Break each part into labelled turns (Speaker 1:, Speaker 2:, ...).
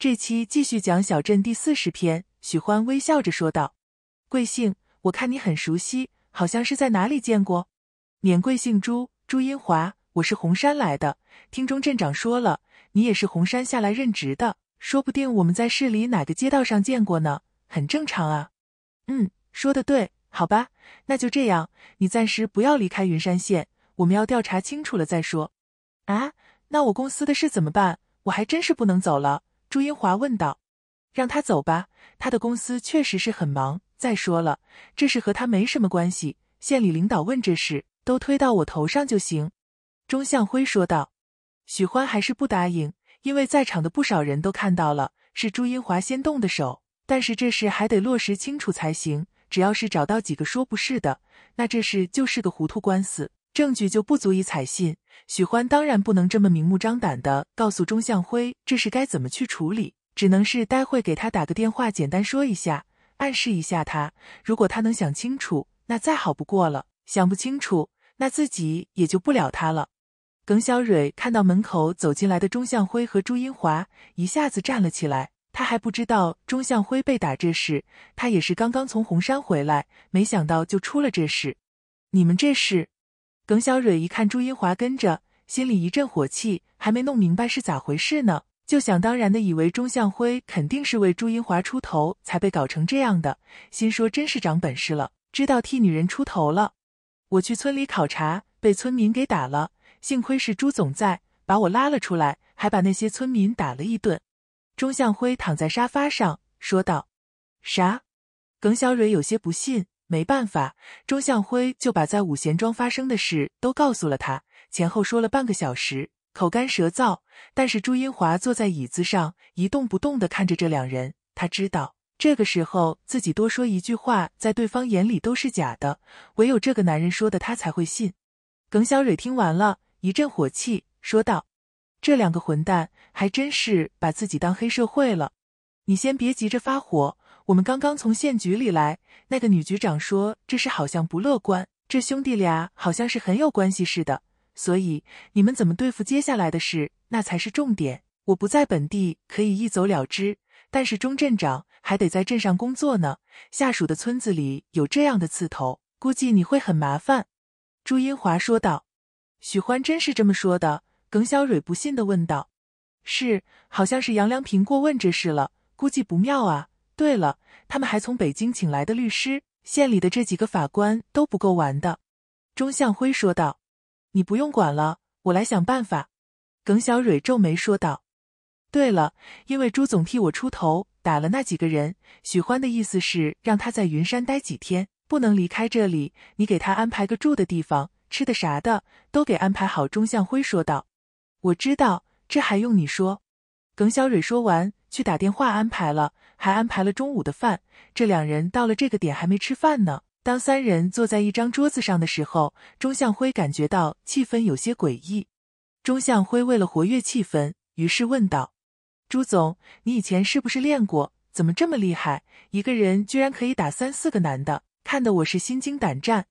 Speaker 1: 这期继续讲小镇第四十篇。许欢微笑着说道：“贵姓？我看你很熟悉，好像是在哪里见过。”“免贵姓朱，朱英华，我是红山来的。听钟镇长说了，你也是红山下来任职的，说不定我们在市里哪个街道上见过呢，很正常啊。”“嗯，说的对，好吧，那就这样，你暂时不要离开云山县，我们要调查清楚了再说。”“啊，那我公司的事怎么办？我还真是不能走了。”朱英华问道：“让他走吧，他的公司确实是很忙。再说了，这事和他没什么关系。县里领导问这事，都推到我头上就行。”钟向辉说道。许欢还是不答应，因为在场的不少人都看到了，是朱英华先动的手。但是这事还得落实清楚才行。只要是找到几个说不是的，那这事就是个糊涂官司。证据就不足以采信，许欢当然不能这么明目张胆的告诉钟向辉这事该怎么去处理，只能是待会给他打个电话，简单说一下，暗示一下他。如果他能想清楚，那再好不过了；想不清楚，那自己也救不了他了。耿小蕊看到门口走进来的钟向辉和朱英华，一下子站了起来。他还不知道钟向辉被打这事，他也是刚刚从红山回来，没想到就出了这事。你们这是？耿小蕊一看朱英华跟着，心里一阵火气，还没弄明白是咋回事呢，就想当然的以为钟向辉肯定是为朱英华出头才被搞成这样的，心说真是长本事了，知道替女人出头了。我去村里考察，被村民给打了，幸亏是朱总在，把我拉了出来，还把那些村民打了一顿。钟向辉躺在沙发上说道：“啥？”耿小蕊有些不信。没办法，周向辉就把在五贤庄发生的事都告诉了他，前后说了半个小时，口干舌燥。但是朱英华坐在椅子上一动不动的看着这两人，他知道这个时候自己多说一句话，在对方眼里都是假的，唯有这个男人说的他才会信。耿小蕊听完了，一阵火气，说道：“这两个混蛋还真是把自己当黑社会了，你先别急着发火。”我们刚刚从县局里来，那个女局长说这事好像不乐观，这兄弟俩好像是很有关系似的，所以你们怎么对付接下来的事，那才是重点。我不在本地可以一走了之，但是钟镇长还得在镇上工作呢，下属的村子里有这样的刺头，估计你会很麻烦。”朱英华说道。许欢真是这么说的？”耿小蕊不信的问道。“是，好像是杨良平过问这事了，估计不妙啊。”对了，他们还从北京请来的律师，县里的这几个法官都不够玩的。”钟向辉说道。“你不用管了，我来想办法。”耿小蕊皱眉说道。“对了，因为朱总替我出头，打了那几个人，许欢的意思是让他在云山待几天，不能离开这里。你给他安排个住的地方，吃的啥的都给安排好。”钟向辉说道。“我知道，这还用你说？”耿小蕊说完。去打电话安排了，还安排了中午的饭。这两人到了这个点还没吃饭呢。当三人坐在一张桌子上的时候，钟向辉感觉到气氛有些诡异。钟向辉为了活跃气氛，于是问道：“朱总，你以前是不是练过？怎么这么厉害？一个人居然可以打三四个男的，看得我是心惊胆战。”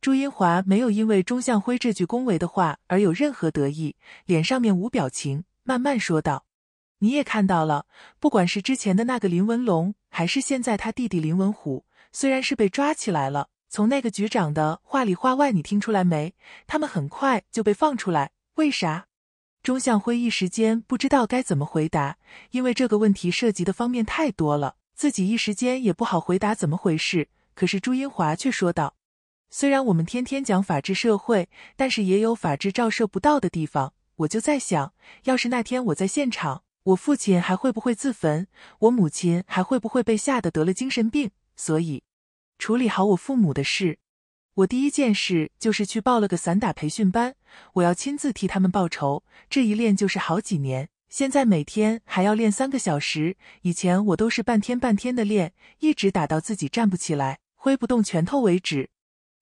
Speaker 1: 朱英华没有因为钟向辉这句恭维的话而有任何得意，脸上面无表情，慢慢说道。你也看到了，不管是之前的那个林文龙，还是现在他弟弟林文虎，虽然是被抓起来了，从那个局长的话里话外，你听出来没？他们很快就被放出来，为啥？钟向辉一时间不知道该怎么回答，因为这个问题涉及的方面太多了，自己一时间也不好回答怎么回事。可是朱英华却说道：“虽然我们天天讲法治社会，但是也有法治照射不到的地方。我就在想，要是那天我在现场。”我父亲还会不会自焚？我母亲还会不会被吓得得了精神病？所以，处理好我父母的事，我第一件事就是去报了个散打培训班。我要亲自替他们报仇。这一练就是好几年，现在每天还要练三个小时。以前我都是半天半天的练，一直打到自己站不起来、挥不动拳头为止。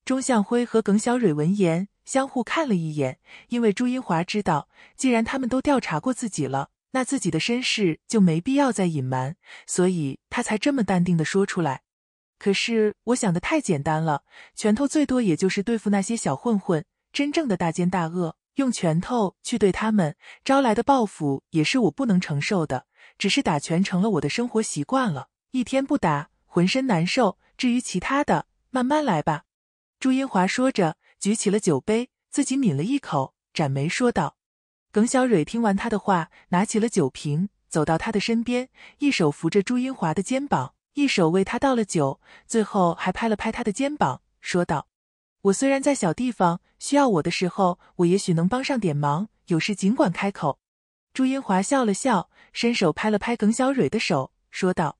Speaker 1: 钟向辉和耿小蕊闻言相互看了一眼，因为朱英华知道，既然他们都调查过自己了。那自己的身世就没必要再隐瞒，所以他才这么淡定的说出来。可是我想的太简单了，拳头最多也就是对付那些小混混，真正的大奸大恶，用拳头去对他们，招来的报复也是我不能承受的。只是打拳成了我的生活习惯了，一天不打浑身难受。至于其他的，慢慢来吧。朱英华说着，举起了酒杯，自己抿了一口，展眉说道。耿小蕊听完他的话，拿起了酒瓶，走到他的身边，一手扶着朱英华的肩膀，一手为他倒了酒，最后还拍了拍他的肩膀，说道：“我虽然在小地方，需要我的时候，我也许能帮上点忙，有事尽管开口。”朱英华笑了笑，伸手拍了拍耿小蕊的手，说道：“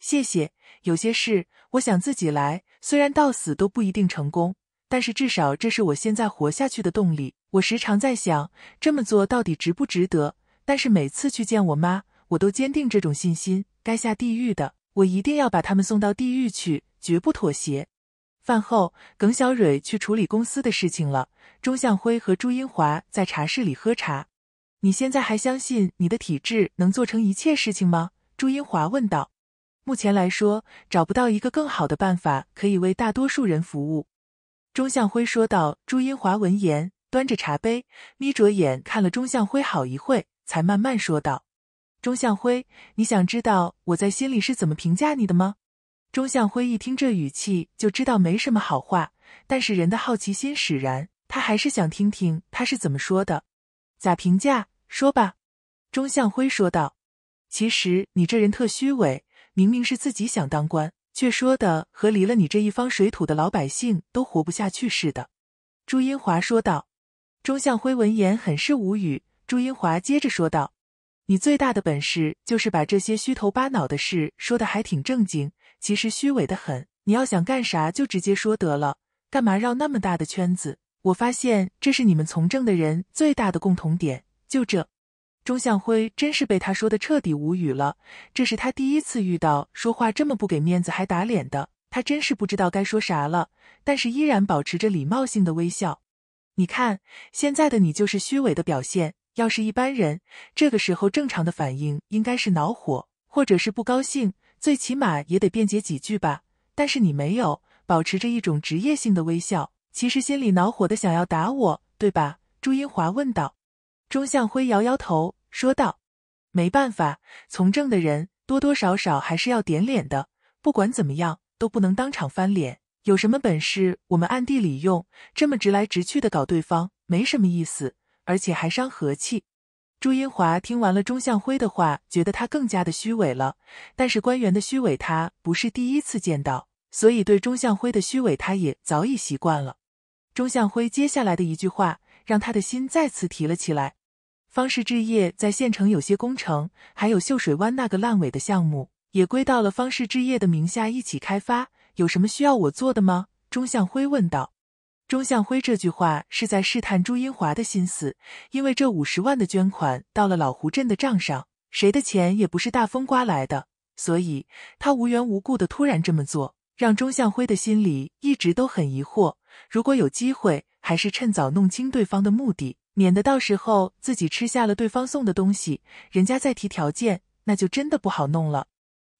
Speaker 1: 谢谢。有些事我想自己来，虽然到死都不一定成功，但是至少这是我现在活下去的动力。”我时常在想，这么做到底值不值得？但是每次去见我妈，我都坚定这种信心。该下地狱的，我一定要把他们送到地狱去，绝不妥协。饭后，耿小蕊去处理公司的事情了。钟向辉和朱英华在茶室里喝茶。你现在还相信你的体质能做成一切事情吗？朱英华问道。目前来说，找不到一个更好的办法可以为大多数人服务。钟向辉说道。朱英华闻言。端着茶杯，眯着眼看了钟向辉好一会，才慢慢说道：“钟向辉，你想知道我在心里是怎么评价你的吗？”钟向辉一听这语气，就知道没什么好话，但是人的好奇心使然，他还是想听听他是怎么说的。咋评价？说吧。钟向辉说道：“其实你这人特虚伪，明明是自己想当官，却说的和离了你这一方水土的老百姓都活不下去似的。”朱英华说道。钟向辉闻言很是无语。朱英华接着说道：“你最大的本事就是把这些虚头巴脑的事说的还挺正经，其实虚伪的很。你要想干啥就直接说得了，干嘛绕那么大的圈子？我发现这是你们从政的人最大的共同点。就这。”钟向辉真是被他说的彻底无语了。这是他第一次遇到说话这么不给面子还打脸的，他真是不知道该说啥了，但是依然保持着礼貌性的微笑。你看，现在的你就是虚伪的表现。要是一般人，这个时候正常的反应应该是恼火，或者是不高兴，最起码也得辩解几句吧。但是你没有，保持着一种职业性的微笑。其实心里恼火的，想要打我，对吧？朱英华问道。钟向辉摇摇头说道：“没办法，从政的人多多少少还是要点脸的，不管怎么样都不能当场翻脸。”有什么本事，我们暗地里用。这么直来直去的搞对方，没什么意思，而且还伤和气。朱英华听完了钟向辉的话，觉得他更加的虚伪了。但是官员的虚伪，他不是第一次见到，所以对钟向辉的虚伪，他也早已习惯了。钟向辉接下来的一句话，让他的心再次提了起来。方氏置业在县城有些工程，还有秀水湾那个烂尾的项目，也归到了方氏置业的名下，一起开发。有什么需要我做的吗？钟向辉问道。钟向辉这句话是在试探朱英华的心思，因为这五十万的捐款到了老胡镇的账上，谁的钱也不是大风刮来的，所以他无缘无故的突然这么做，让钟向辉的心里一直都很疑惑。如果有机会，还是趁早弄清对方的目的，免得到时候自己吃下了对方送的东西，人家再提条件，那就真的不好弄了。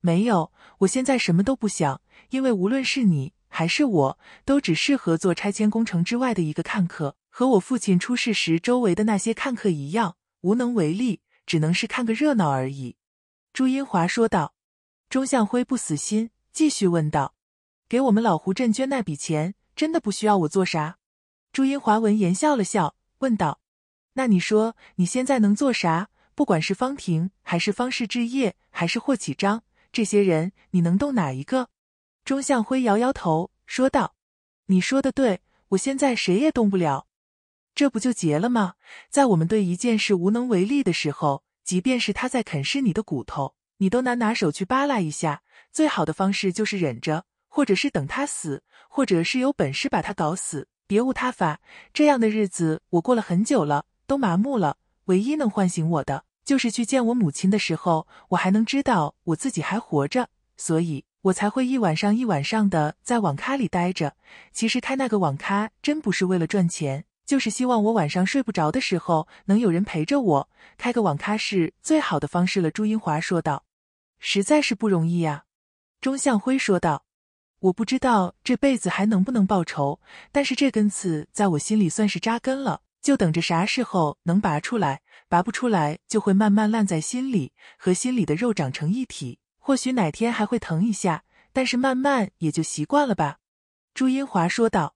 Speaker 1: 没有，我现在什么都不想，因为无论是你还是我都只适合做拆迁工程之外的一个看客，和我父亲出事时周围的那些看客一样，无能为力，只能是看个热闹而已。”朱英华说道。钟向辉不死心，继续问道：“给我们老胡镇捐那笔钱，真的不需要我做啥？”朱英华闻言笑了笑，问道：“那你说你现在能做啥？不管是方婷，还是方氏置业，还是霍启章？”这些人，你能动哪一个？钟向辉摇摇头说道：“你说的对，我现在谁也动不了。这不就结了吗？在我们对一件事无能为力的时候，即便是他在啃噬你的骨头，你都难拿手去扒拉一下。最好的方式就是忍着，或者是等他死，或者是有本事把他搞死，别无他法。这样的日子我过了很久了，都麻木了。唯一能唤醒我的……”就是去见我母亲的时候，我还能知道我自己还活着，所以我才会一晚上一晚上的在网咖里待着。其实开那个网咖真不是为了赚钱，就是希望我晚上睡不着的时候能有人陪着我。开个网咖是最好的方式了。”朱英华说道，“实在是不容易呀。”钟向辉说道，“我不知道这辈子还能不能报仇，但是这根刺在我心里算是扎根了，就等着啥时候能拔出来。”拔不出来就会慢慢烂在心里，和心里的肉长成一体。或许哪天还会疼一下，但是慢慢也就习惯了吧。”朱英华说道。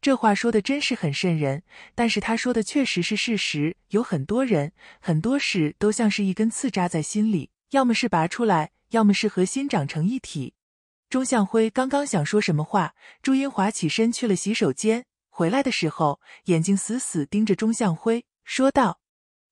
Speaker 1: 这话说的真是很瘆人，但是他说的确实是事实。有很多人、很多事都像是一根刺扎在心里，要么是拔出来，要么是和心长成一体。钟向辉刚刚想说什么话，朱英华起身去了洗手间，回来的时候眼睛死死盯着钟向辉，说道。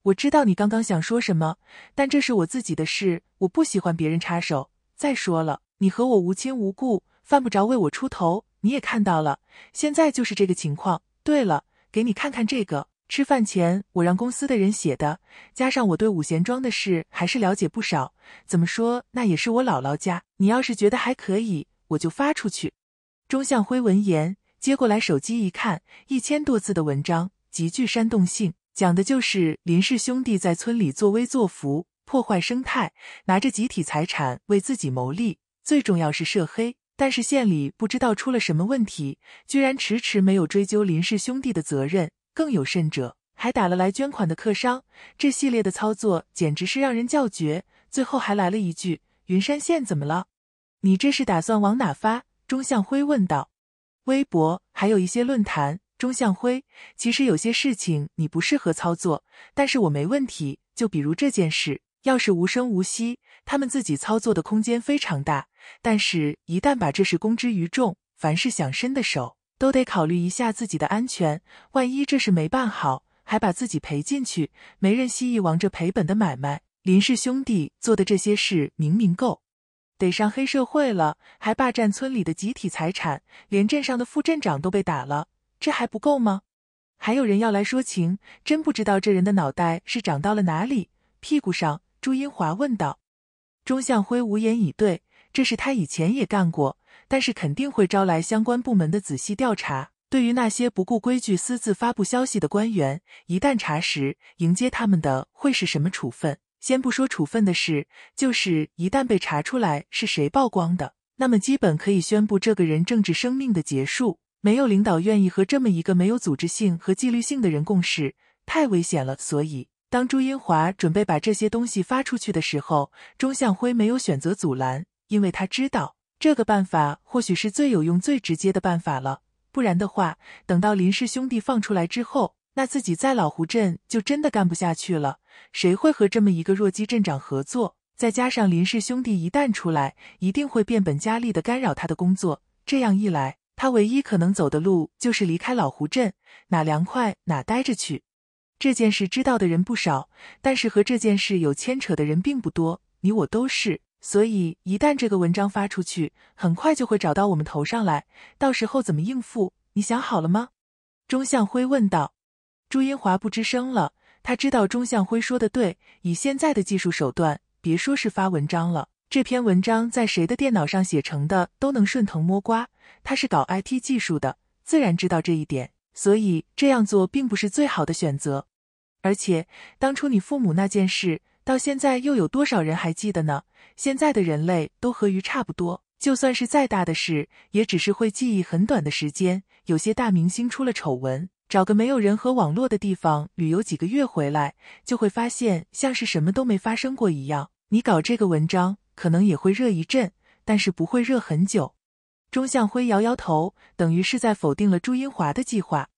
Speaker 1: 我知道你刚刚想说什么，但这是我自己的事，我不喜欢别人插手。再说了，你和我无亲无故，犯不着为我出头。你也看到了，现在就是这个情况。对了，给你看看这个，吃饭前我让公司的人写的，加上我对五贤庄的事还是了解不少。怎么说，那也是我姥姥家。你要是觉得还可以，我就发出去。钟向辉闻言，接过来手机一看，一千多字的文章，极具煽动性。讲的就是林氏兄弟在村里作威作福，破坏生态，拿着集体财产为自己谋利，最重要是涉黑。但是县里不知道出了什么问题，居然迟迟没有追究林氏兄弟的责任。更有甚者，还打了来捐款的客商。这系列的操作简直是让人叫绝。最后还来了一句：“云山县怎么了？你这是打算往哪发？”钟向辉问道。微博还有一些论坛。钟向辉，其实有些事情你不适合操作，但是我没问题。就比如这件事，要是无声无息，他们自己操作的空间非常大。但是，一旦把这事公之于众，凡是想伸的手，都得考虑一下自己的安全。万一这事没办好，还把自己赔进去，没人希意王这赔本的买卖。林氏兄弟做的这些事，明明够，得上黑社会了，还霸占村里的集体财产，连镇上的副镇长都被打了。这还不够吗？还有人要来说情，真不知道这人的脑袋是长到了哪里屁股上。朱英华问道。钟向辉无言以对。这是他以前也干过，但是肯定会招来相关部门的仔细调查。对于那些不顾规矩私自发布消息的官员，一旦查实，迎接他们的会是什么处分？先不说处分的事，就是一旦被查出来是谁曝光的，那么基本可以宣布这个人政治生命的结束。没有领导愿意和这么一个没有组织性和纪律性的人共事，太危险了。所以，当朱英华准备把这些东西发出去的时候，钟向辉没有选择阻拦，因为他知道这个办法或许是最有用、最直接的办法了。不然的话，等到林氏兄弟放出来之后，那自己在老胡镇就真的干不下去了。谁会和这么一个弱鸡镇长合作？再加上林氏兄弟一旦出来，一定会变本加厉的干扰他的工作。这样一来。他唯一可能走的路就是离开老胡镇，哪凉快哪待着去。这件事知道的人不少，但是和这件事有牵扯的人并不多，你我都是。所以一旦这个文章发出去，很快就会找到我们头上来，到时候怎么应付？你想好了吗？钟向辉问道。朱英华不吱声了，他知道钟向辉说的对，以现在的技术手段，别说是发文章了。这篇文章在谁的电脑上写成的都能顺藤摸瓜，他是搞 IT 技术的，自然知道这一点，所以这样做并不是最好的选择。而且当初你父母那件事，到现在又有多少人还记得呢？现在的人类都和鱼差不多，就算是再大的事，也只是会记忆很短的时间。有些大明星出了丑闻，找个没有人和网络的地方旅游几个月回来，就会发现像是什么都没发生过一样。你搞这个文章。可能也会热一阵，但是不会热很久。钟向辉摇摇头，等于是在否定了朱英华的计划。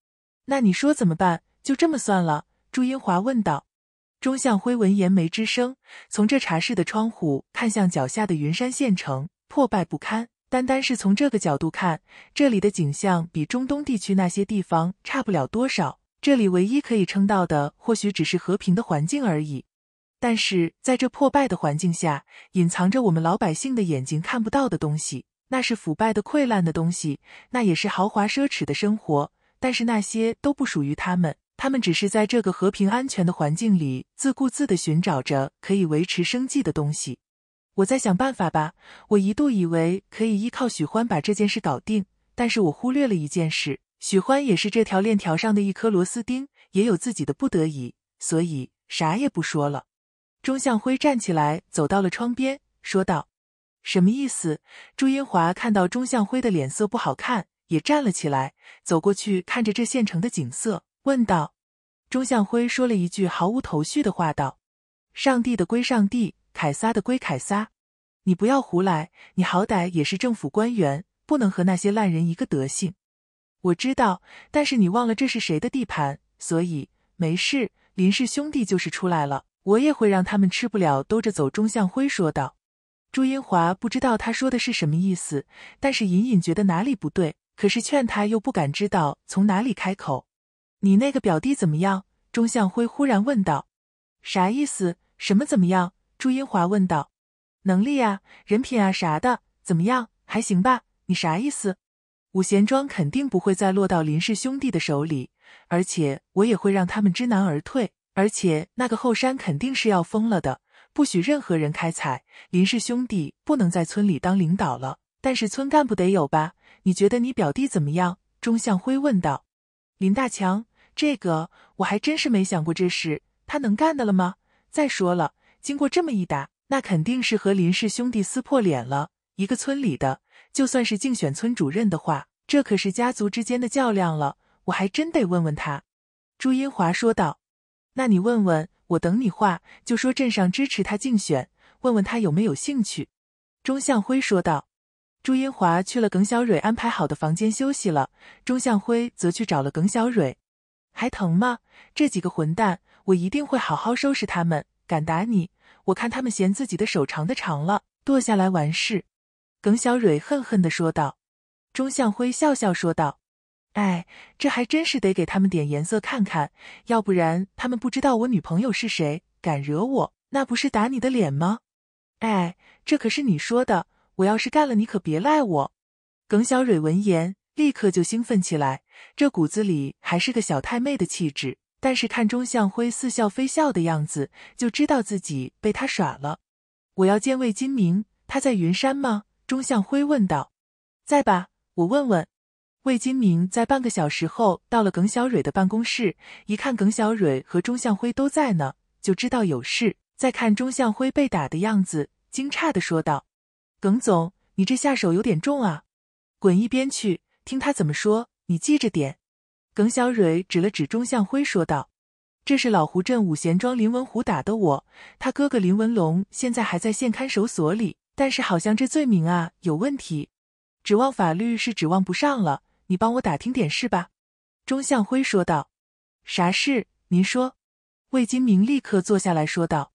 Speaker 1: 那你说怎么办？就这么算了？朱英华问道。钟向辉闻言没吱声，从这茶室的窗户看向脚下的云山县城，破败不堪。单单是从这个角度看，这里的景象比中东地区那些地方差不了多少。这里唯一可以称道的，或许只是和平的环境而已。但是在这破败的环境下，隐藏着我们老百姓的眼睛看不到的东西，那是腐败的、溃烂的东西，那也是豪华奢侈的生活。但是那些都不属于他们，他们只是在这个和平安全的环境里，自顾自的寻找着可以维持生计的东西。我在想办法吧。我一度以为可以依靠许欢把这件事搞定，但是我忽略了一件事，许欢也是这条链条上的一颗螺丝钉，也有自己的不得已，所以啥也不说了。钟向辉站起来，走到了窗边，说道：“什么意思？”朱英华看到钟向辉的脸色不好看，也站了起来，走过去看着这县城的景色，问道：“钟向辉说了一句毫无头绪的话，道：‘上帝的归上帝，凯撒的归凯撒。你不要胡来，你好歹也是政府官员，不能和那些烂人一个德行。’我知道，但是你忘了这是谁的地盘，所以没事。林氏兄弟就是出来了。”我也会让他们吃不了兜着走。”钟向辉说道。朱英华不知道他说的是什么意思，但是隐隐觉得哪里不对，可是劝他又不敢知道从哪里开口。“你那个表弟怎么样？”钟向辉忽然问道。“啥意思？什么怎么样？”朱英华问道。“能力啊，人品啊啥的怎么样？还行吧？你啥意思？”五贤庄肯定不会再落到林氏兄弟的手里，而且我也会让他们知难而退。而且那个后山肯定是要封了的，不许任何人开采。林氏兄弟不能在村里当领导了，但是村干部得有吧？你觉得你表弟怎么样？钟向辉问道。林大强，这个我还真是没想过这事。他能干的了吗？再说了，经过这么一打，那肯定是和林氏兄弟撕破脸了。一个村里的，就算是竞选村主任的话，这可是家族之间的较量了。我还真得问问他。朱英华说道。那你问问我，等你话就说镇上支持他竞选，问问他有没有兴趣。”钟向辉说道。朱英华去了耿小蕊安排好的房间休息了，钟向辉则去找了耿小蕊。“还疼吗？这几个混蛋，我一定会好好收拾他们！敢打你，我看他们嫌自己的手长的长了，剁下来完事。”耿小蕊恨恨的说道。钟向辉笑笑说道。哎，这还真是得给他们点颜色看看，要不然他们不知道我女朋友是谁，敢惹我，那不是打你的脸吗？哎，这可是你说的，我要是干了，你可别赖我。耿小蕊闻言立刻就兴奋起来，这骨子里还是个小太妹的气质，但是看钟向辉似笑非笑的样子，就知道自己被他耍了。我要见魏金明，他在云山吗？钟向辉问道。在吧，我问问。魏金明在半个小时后到了耿小蕊的办公室，一看耿小蕊和钟向辉都在呢，就知道有事。再看钟向辉被打的样子，惊诧的说道：“耿总，你这下手有点重啊！”“滚一边去，听他怎么说，你记着点。”耿小蕊指了指钟向辉说道：“这是老胡镇五贤庄林文虎打的我，他哥哥林文龙现在还在县看守所里，但是好像这罪名啊有问题，指望法律是指望不上了。”你帮我打听点事吧，钟向辉说道。啥事？您说。魏金明立刻坐下来说道：“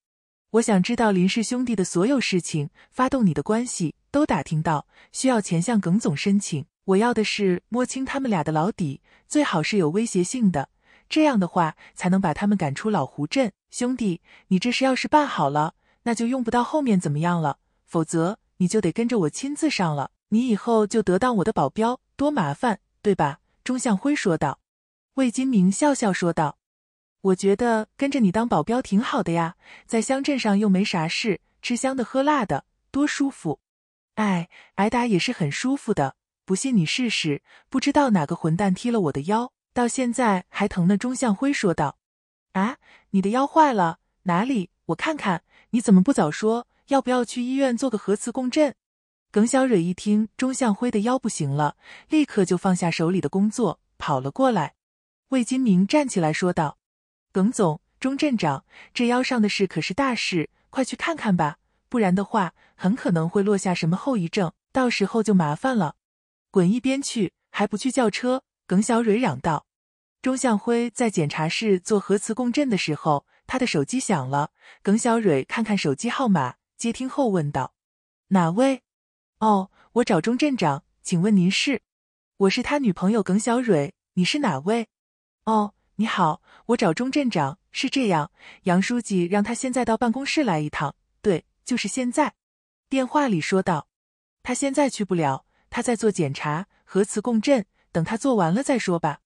Speaker 1: 我想知道林氏兄弟的所有事情，发动你的关系都打听到。需要钱，向耿总申请。我要的是摸清他们俩的老底，最好是有威胁性的。这样的话，才能把他们赶出老胡镇。兄弟，你这事要是办好了，那就用不到后面怎么样了；否则，你就得跟着我亲自上了。你以后就得当我的保镖。”多麻烦，对吧？”钟向辉说道。魏金明笑笑说道：“我觉得跟着你当保镖挺好的呀，在乡镇上又没啥事，吃香的喝辣的，多舒服。哎，挨打也是很舒服的，不信你试试。不知道哪个混蛋踢了我的腰，到现在还疼呢。”钟向辉说道：“啊，你的腰坏了？哪里？我看看。你怎么不早说？要不要去医院做个核磁共振？”耿小蕊一听钟向辉的腰不行了，立刻就放下手里的工作跑了过来。魏金明站起来说道：“耿总，钟镇长，这腰上的事可是大事，快去看看吧，不然的话很可能会落下什么后遗症，到时候就麻烦了。”“滚一边去，还不去叫车！”耿小蕊嚷道。钟向辉在检查室做核磁共振的时候，他的手机响了。耿小蕊看看手机号码，接听后问道：“哪位？”哦，我找钟镇长，请问您是？我是他女朋友耿小蕊，你是哪位？哦，你好，我找钟镇长。是这样，杨书记让他现在到办公室来一趟。对，就是现在。电话里说道：“他现在去不了，他在做检查，核磁共振，等他做完了再说吧。”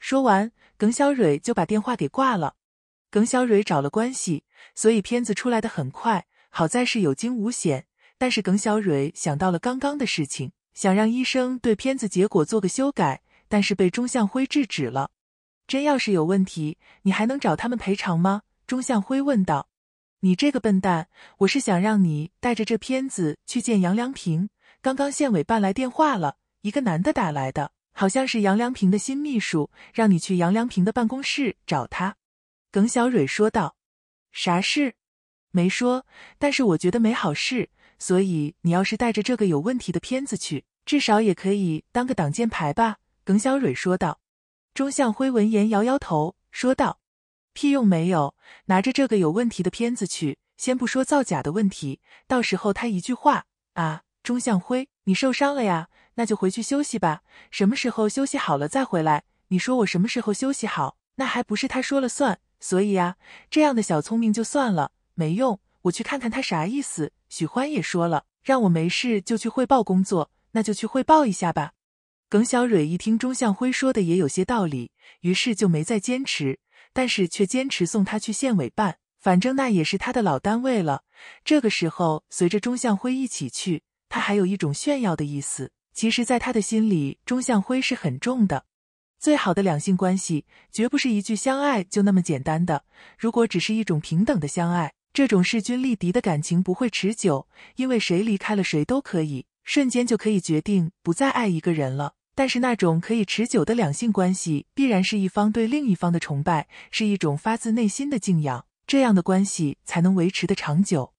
Speaker 1: 说完，耿小蕊就把电话给挂了。耿小蕊找了关系，所以片子出来的很快。好在是有惊无险。但是耿小蕊想到了刚刚的事情，想让医生对片子结果做个修改，但是被钟向辉制止了。真要是有问题，你还能找他们赔偿吗？钟向辉问道。你这个笨蛋，我是想让你带着这片子去见杨良平。刚刚县委办来电话了，一个男的打来的，好像是杨良平的新秘书，让你去杨良平的办公室找他。耿小蕊说道。啥事？没说。但是我觉得没好事。所以你要是带着这个有问题的片子去，至少也可以当个挡箭牌吧。”耿小蕊说道。钟向辉闻言摇摇头，说道：“屁用没有，拿着这个有问题的片子去，先不说造假的问题，到时候他一句话啊，钟向辉，你受伤了呀，那就回去休息吧，什么时候休息好了再回来。你说我什么时候休息好？那还不是他说了算。所以呀，这样的小聪明就算了，没用。”我去看看他啥意思。许欢也说了，让我没事就去汇报工作，那就去汇报一下吧。耿小蕊一听钟向辉说的也有些道理，于是就没再坚持，但是却坚持送他去县委办，反正那也是他的老单位了。这个时候，随着钟向辉一起去，他还有一种炫耀的意思。其实，在他的心里，钟向辉是很重的。最好的两性关系，绝不是一句相爱就那么简单的。如果只是一种平等的相爱。这种势均力敌的感情不会持久，因为谁离开了谁都可以瞬间就可以决定不再爱一个人了。但是那种可以持久的两性关系，必然是一方对另一方的崇拜，是一种发自内心的敬仰，这样的关系才能维持的长久。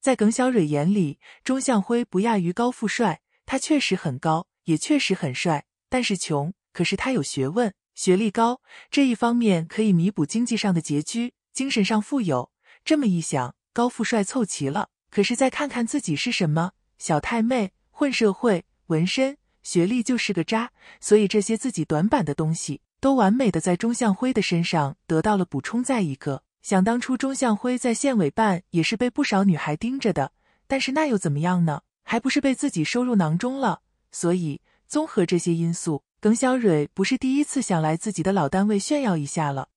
Speaker 1: 在耿小蕊眼里，钟向辉不亚于高富帅，他确实很高，也确实很帅，但是穷。可是他有学问，学历高，这一方面可以弥补经济上的拮据，精神上富有。这么一想，高富帅凑齐了。可是再看看自己是什么小太妹，混社会，纹身，学历就是个渣。所以这些自己短板的东西，都完美的在钟向辉的身上得到了补充。再一个，想当初钟向辉在县委办也是被不少女孩盯着的，但是那又怎么样呢？还不是被自己收入囊中了？所以综合这些因素，耿小蕊不是第一次想来自己的老单位炫耀一下了。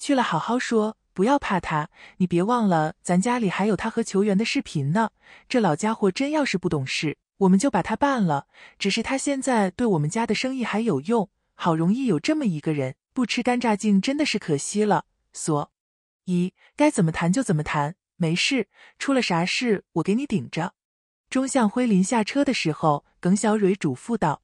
Speaker 1: 去了好好说。不要怕他，你别忘了，咱家里还有他和球员的视频呢。这老家伙真要是不懂事，我们就把他办了。只是他现在对我们家的生意还有用，好容易有这么一个人，不吃干炸净真的是可惜了。所咦，该怎么谈就怎么谈，没事，出了啥事我给你顶着。钟向辉临下车的时候，耿小蕊嘱咐道：“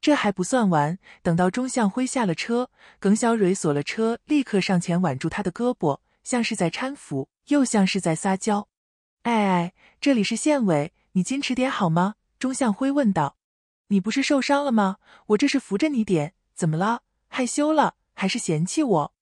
Speaker 1: 这还不算完，等到钟向辉下了车，耿小蕊锁了车，立刻上前挽住他的胳膊。”像是在搀扶，又像是在撒娇。哎哎，这里是县委，你矜持点好吗？钟向辉问道。你不是受伤了吗？我这是扶着你点，怎么了？害羞了还是嫌弃我？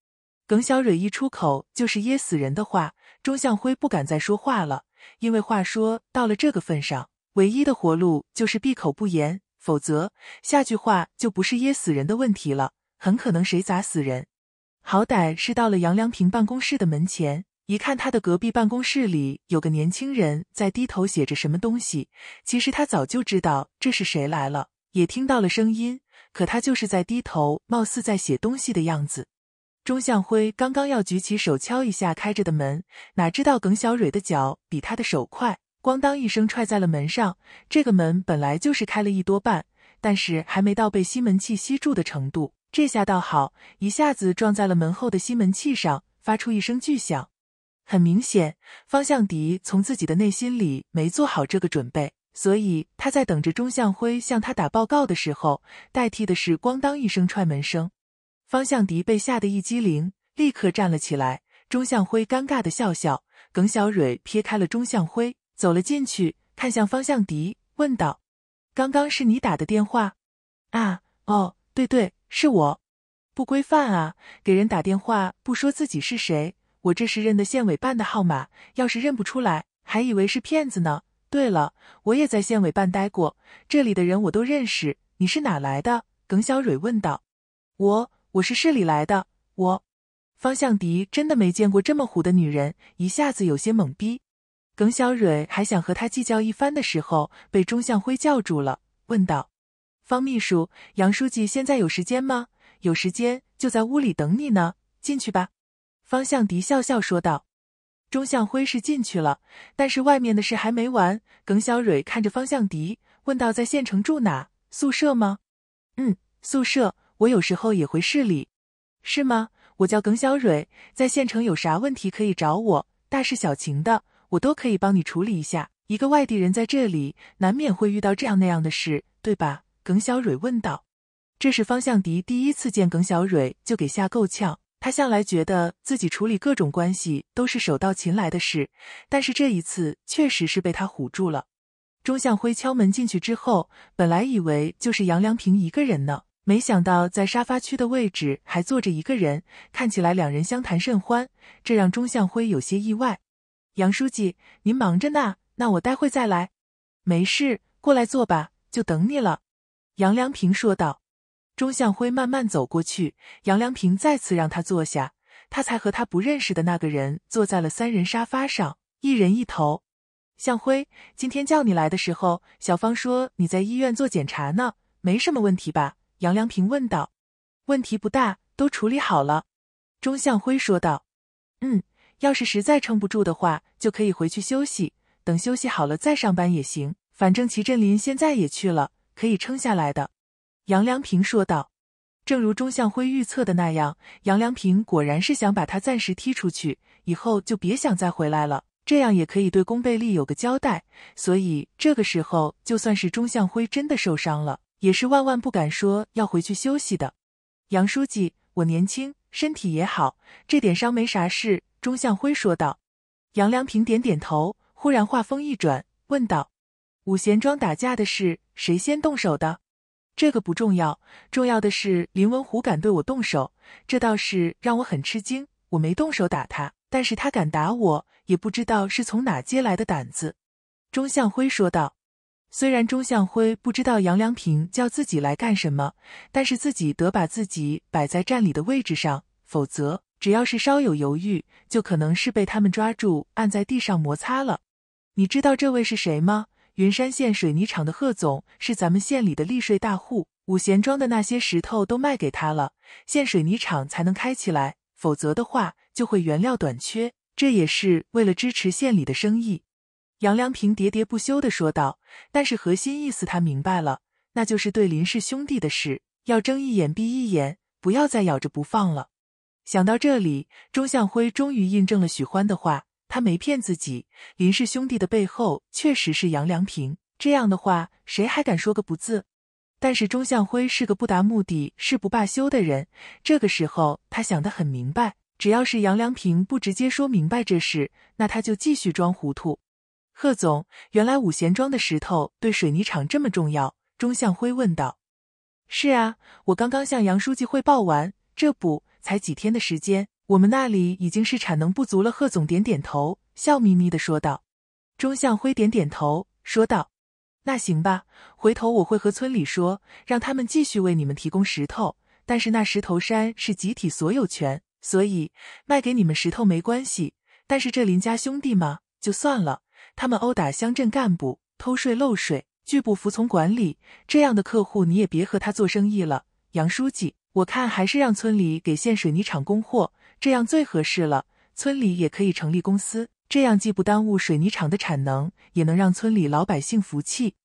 Speaker 1: 耿小蕊一出口就是噎死人的话，钟向辉不敢再说话了，因为话说到了这个份上，唯一的活路就是闭口不言，否则下句话就不是噎死人的问题了，很可能谁砸死人。好歹是到了杨良平办公室的门前，一看他的隔壁办公室里有个年轻人在低头写着什么东西。其实他早就知道这是谁来了，也听到了声音，可他就是在低头，貌似在写东西的样子。钟向辉刚刚要举起手敲一下开着的门，哪知道耿小蕊的脚比他的手快，咣当一声踹在了门上。这个门本来就是开了一多半，但是还没到被吸门器吸住的程度。这下倒好，一下子撞在了门后的西门器上，发出一声巨响。很明显，方向迪从自己的内心里没做好这个准备，所以他在等着钟向辉向他打报告的时候，代替的是“咣当”一声踹门声。方向迪被吓得一激灵，立刻站了起来。钟向辉尴尬的笑笑，耿小蕊撇开了钟向辉，走了进去，看向方向迪，问道：“刚刚是你打的电话？”啊，哦，对对。是我，不规范啊！给人打电话不说自己是谁，我这是认的县委办的号码，要是认不出来，还以为是骗子呢。对了，我也在县委办待过，这里的人我都认识。你是哪来的？耿小蕊问道。我，我是市里来的。我，方向迪真的没见过这么虎的女人，一下子有些懵逼。耿小蕊还想和他计较一番的时候，被钟向辉叫住了，问道。方秘书，杨书记现在有时间吗？有时间就在屋里等你呢。进去吧。方向迪笑笑说道：“钟向辉是进去了，但是外面的事还没完。”耿小蕊看着方向迪，问道：“在县城住哪？宿舍吗？”“嗯，宿舍。我有时候也回市里。”“是吗？我叫耿小蕊，在县城有啥问题可以找我，大事小情的我都可以帮你处理一下。一个外地人在这里，难免会遇到这样那样的事，对吧？”耿小蕊问道：“这是方向迪第一次见耿小蕊，就给吓够呛。他向来觉得自己处理各种关系都是手到擒来的事，但是这一次确实是被他唬住了。”钟向辉敲门进去之后，本来以为就是杨良平一个人呢，没想到在沙发区的位置还坐着一个人，看起来两人相谈甚欢，这让钟向辉有些意外。“杨书记，您忙着呢，那我待会再来。”“没事，过来坐吧，就等你了。”杨良平说道：“钟向辉，慢慢走过去。”杨良平再次让他坐下，他才和他不认识的那个人坐在了三人沙发上，一人一头。向辉，今天叫你来的时候，小芳说你在医院做检查呢，没什么问题吧？”杨良平问道。“问题不大，都处理好了。”钟向辉说道。“嗯，要是实在撑不住的话，就可以回去休息，等休息好了再上班也行。反正齐振林现在也去了。”可以撑下来的，杨良平说道。正如钟向辉预测的那样，杨良平果然是想把他暂时踢出去，以后就别想再回来了。这样也可以对龚贝利有个交代。所以这个时候，就算是钟向辉真的受伤了，也是万万不敢说要回去休息的。杨书记，我年轻，身体也好，这点伤没啥事。”钟向辉说道。杨良平点点头，忽然话锋一转，问道。五贤庄打架的事，谁先动手的？这个不重要，重要的是林文虎敢对我动手，这倒是让我很吃惊。我没动手打他，但是他敢打我，也不知道是从哪接来的胆子。”钟向辉说道。虽然钟向辉不知道杨良平叫自己来干什么，但是自己得把自己摆在站里的位置上，否则只要是稍有犹豫，就可能是被他们抓住按在地上摩擦了。你知道这位是谁吗？云山县水泥厂的贺总是咱们县里的利税大户，五贤庄的那些石头都卖给他了，县水泥厂才能开起来，否则的话就会原料短缺。这也是为了支持县里的生意。”杨良平喋喋不休地说道。但是核心意思他明白了，那就是对林氏兄弟的事，要睁一眼闭一眼，不要再咬着不放了。想到这里，钟向辉终于印证了许欢的话。他没骗自己，林氏兄弟的背后确实是杨良平。这样的话，谁还敢说个不字？但是钟向辉是个不达目的誓不罢休的人。这个时候，他想得很明白，只要是杨良平不直接说明白这事，那他就继续装糊涂。贺总，原来五贤庄的石头对水泥厂这么重要？钟向辉问道。是啊，我刚刚向杨书记汇报完，这不才几天的时间。我们那里已经是产能不足了。贺总点点头，笑眯眯的说道：“钟向辉点点头，说道：‘那行吧，回头我会和村里说，让他们继续为你们提供石头。但是那石头山是集体所有权，所以卖给你们石头没关系。但是这林家兄弟嘛，就算了。他们殴打乡镇干部，偷税漏税，拒不服从管理，这样的客户你也别和他做生意了。杨书记，我看还是让村里给县水泥厂供货。”这样最合适了，村里也可以成立公司，这样既不耽误水泥厂的产能，也能让村里老百姓服气。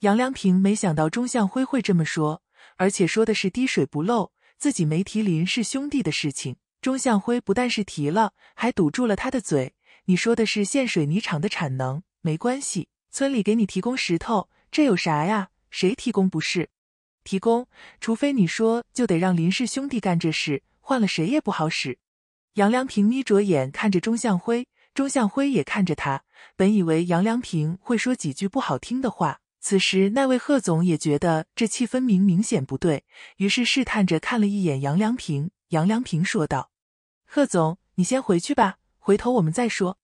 Speaker 1: 杨良平没想到钟向辉会这么说，而且说的是滴水不漏，自己没提林氏兄弟的事情。钟向辉不但是提了，还堵住了他的嘴。你说的是现水泥厂的产能，没关系，村里给你提供石头，这有啥呀？谁提供不是？提供，除非你说就得让林氏兄弟干这事，换了谁也不好使。杨良平眯着眼看着钟向辉，钟向辉也看着他。本以为杨良平会说几句不好听的话，此时那位贺总也觉得这气氛明明显不对，于是试探着看了一眼杨良平。杨良平说道：“贺总，你先回去吧，回头我们再说。”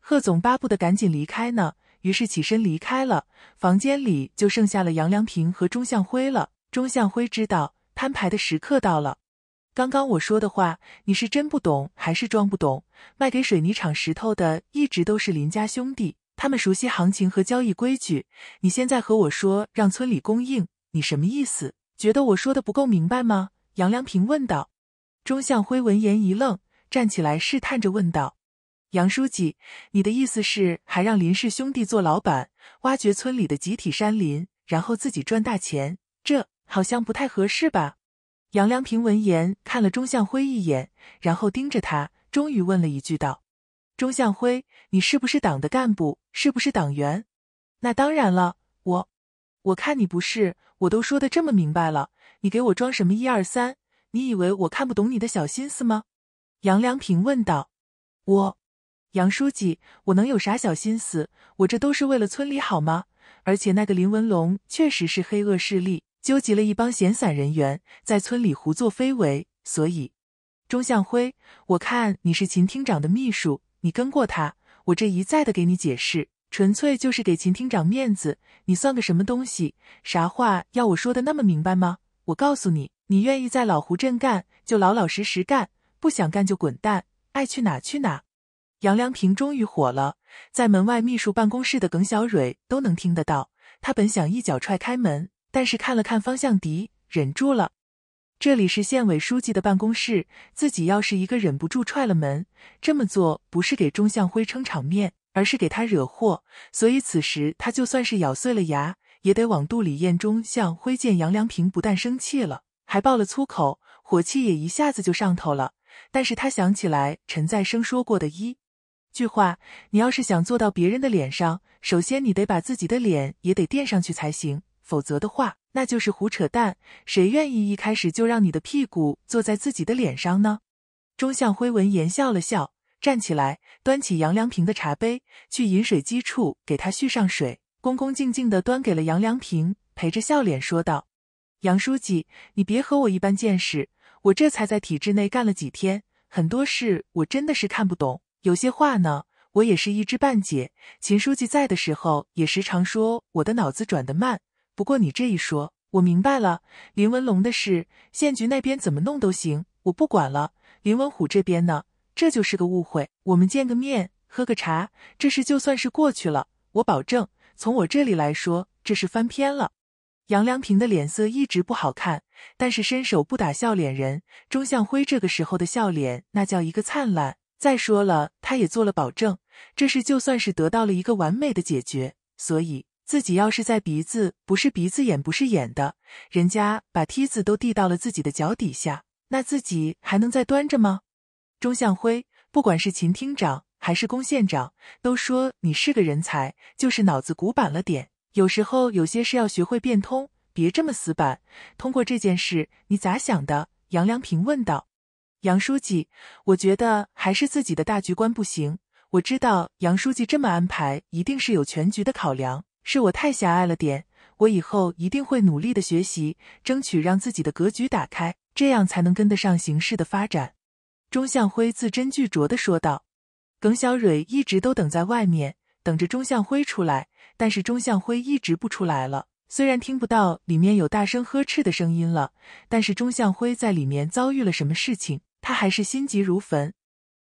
Speaker 1: 贺总巴不得赶紧离开呢，于是起身离开了。房间里就剩下了杨良平和钟向辉了。钟向辉知道摊牌的时刻到了。刚刚我说的话，你是真不懂还是装不懂？卖给水泥厂石头的一直都是林家兄弟，他们熟悉行情和交易规矩。你现在和我说让村里供应，你什么意思？觉得我说的不够明白吗？杨良平问道。钟向辉闻言一愣，站起来试探着问道：“杨书记，你的意思是还让林氏兄弟做老板，挖掘村里的集体山林，然后自己赚大钱？这好像不太合适吧？”杨良平闻言看了钟向辉一眼，然后盯着他，终于问了一句道：“钟向辉，你是不是党的干部？是不是党员？”“那当然了，我……我看你不是，我都说的这么明白了，你给我装什么一二三？你以为我看不懂你的小心思吗？”杨良平问道。“我，杨书记，我能有啥小心思？我这都是为了村里好吗？而且那个林文龙确实是黑恶势力。”纠集了一帮闲散人员，在村里胡作非为。所以，钟向辉，我看你是秦厅长的秘书，你跟过他。我这一再的给你解释，纯粹就是给秦厅长面子。你算个什么东西？啥话要我说的那么明白吗？我告诉你，你愿意在老胡镇干，就老老实实干；不想干就滚蛋，爱去哪去哪。杨良平终于火了，在门外秘书办公室的耿小蕊都能听得到。他本想一脚踹开门。但是看了看方向迪，忍住了。这里是县委书记的办公室，自己要是一个忍不住踹了门，这么做不是给钟向辉撑场面，而是给他惹祸。所以此时他就算是咬碎了牙，也得往肚里咽。钟向辉见杨良平不但生气了，还爆了粗口，火气也一下子就上头了。但是他想起来陈再生说过的一句话：“你要是想坐到别人的脸上，首先你得把自己的脸也得垫上去才行。”否则的话，那就是胡扯淡。谁愿意一开始就让你的屁股坐在自己的脸上呢？钟向辉闻言笑了笑，站起来，端起杨良平的茶杯，去饮水机处给他续上水，恭恭敬敬的端给了杨良平，陪着笑脸说道：“杨书记，你别和我一般见识。我这才在体制内干了几天，很多事我真的是看不懂，有些话呢，我也是一知半解。秦书记在的时候，也时常说我的脑子转得慢。”不过你这一说，我明白了。林文龙的事，县局那边怎么弄都行，我不管了。林文虎这边呢？这就是个误会，我们见个面，喝个茶，这事就算是过去了。我保证，从我这里来说，这事翻篇了。杨良平的脸色一直不好看，但是伸手不打笑脸人。钟向辉这个时候的笑脸，那叫一个灿烂。再说了，他也做了保证，这事就算是得到了一个完美的解决。所以。自己要是在鼻子不是鼻子，眼不是眼的，人家把梯子都递到了自己的脚底下，那自己还能再端着吗？钟向辉，不管是秦厅长还是龚县长，都说你是个人才，就是脑子古板了点，有时候有些事要学会变通，别这么死板。通过这件事，你咋想的？杨良平问道。杨书记，我觉得还是自己的大局观不行。我知道杨书记这么安排，一定是有全局的考量。是我太狭隘了点，我以后一定会努力的学习，争取让自己的格局打开，这样才能跟得上形势的发展。”钟向辉字斟句酌的说道。耿小蕊一直都等在外面，等着钟向辉出来，但是钟向辉一直不出来了。虽然听不到里面有大声呵斥的声音了，但是钟向辉在里面遭遇了什么事情，他还是心急如焚。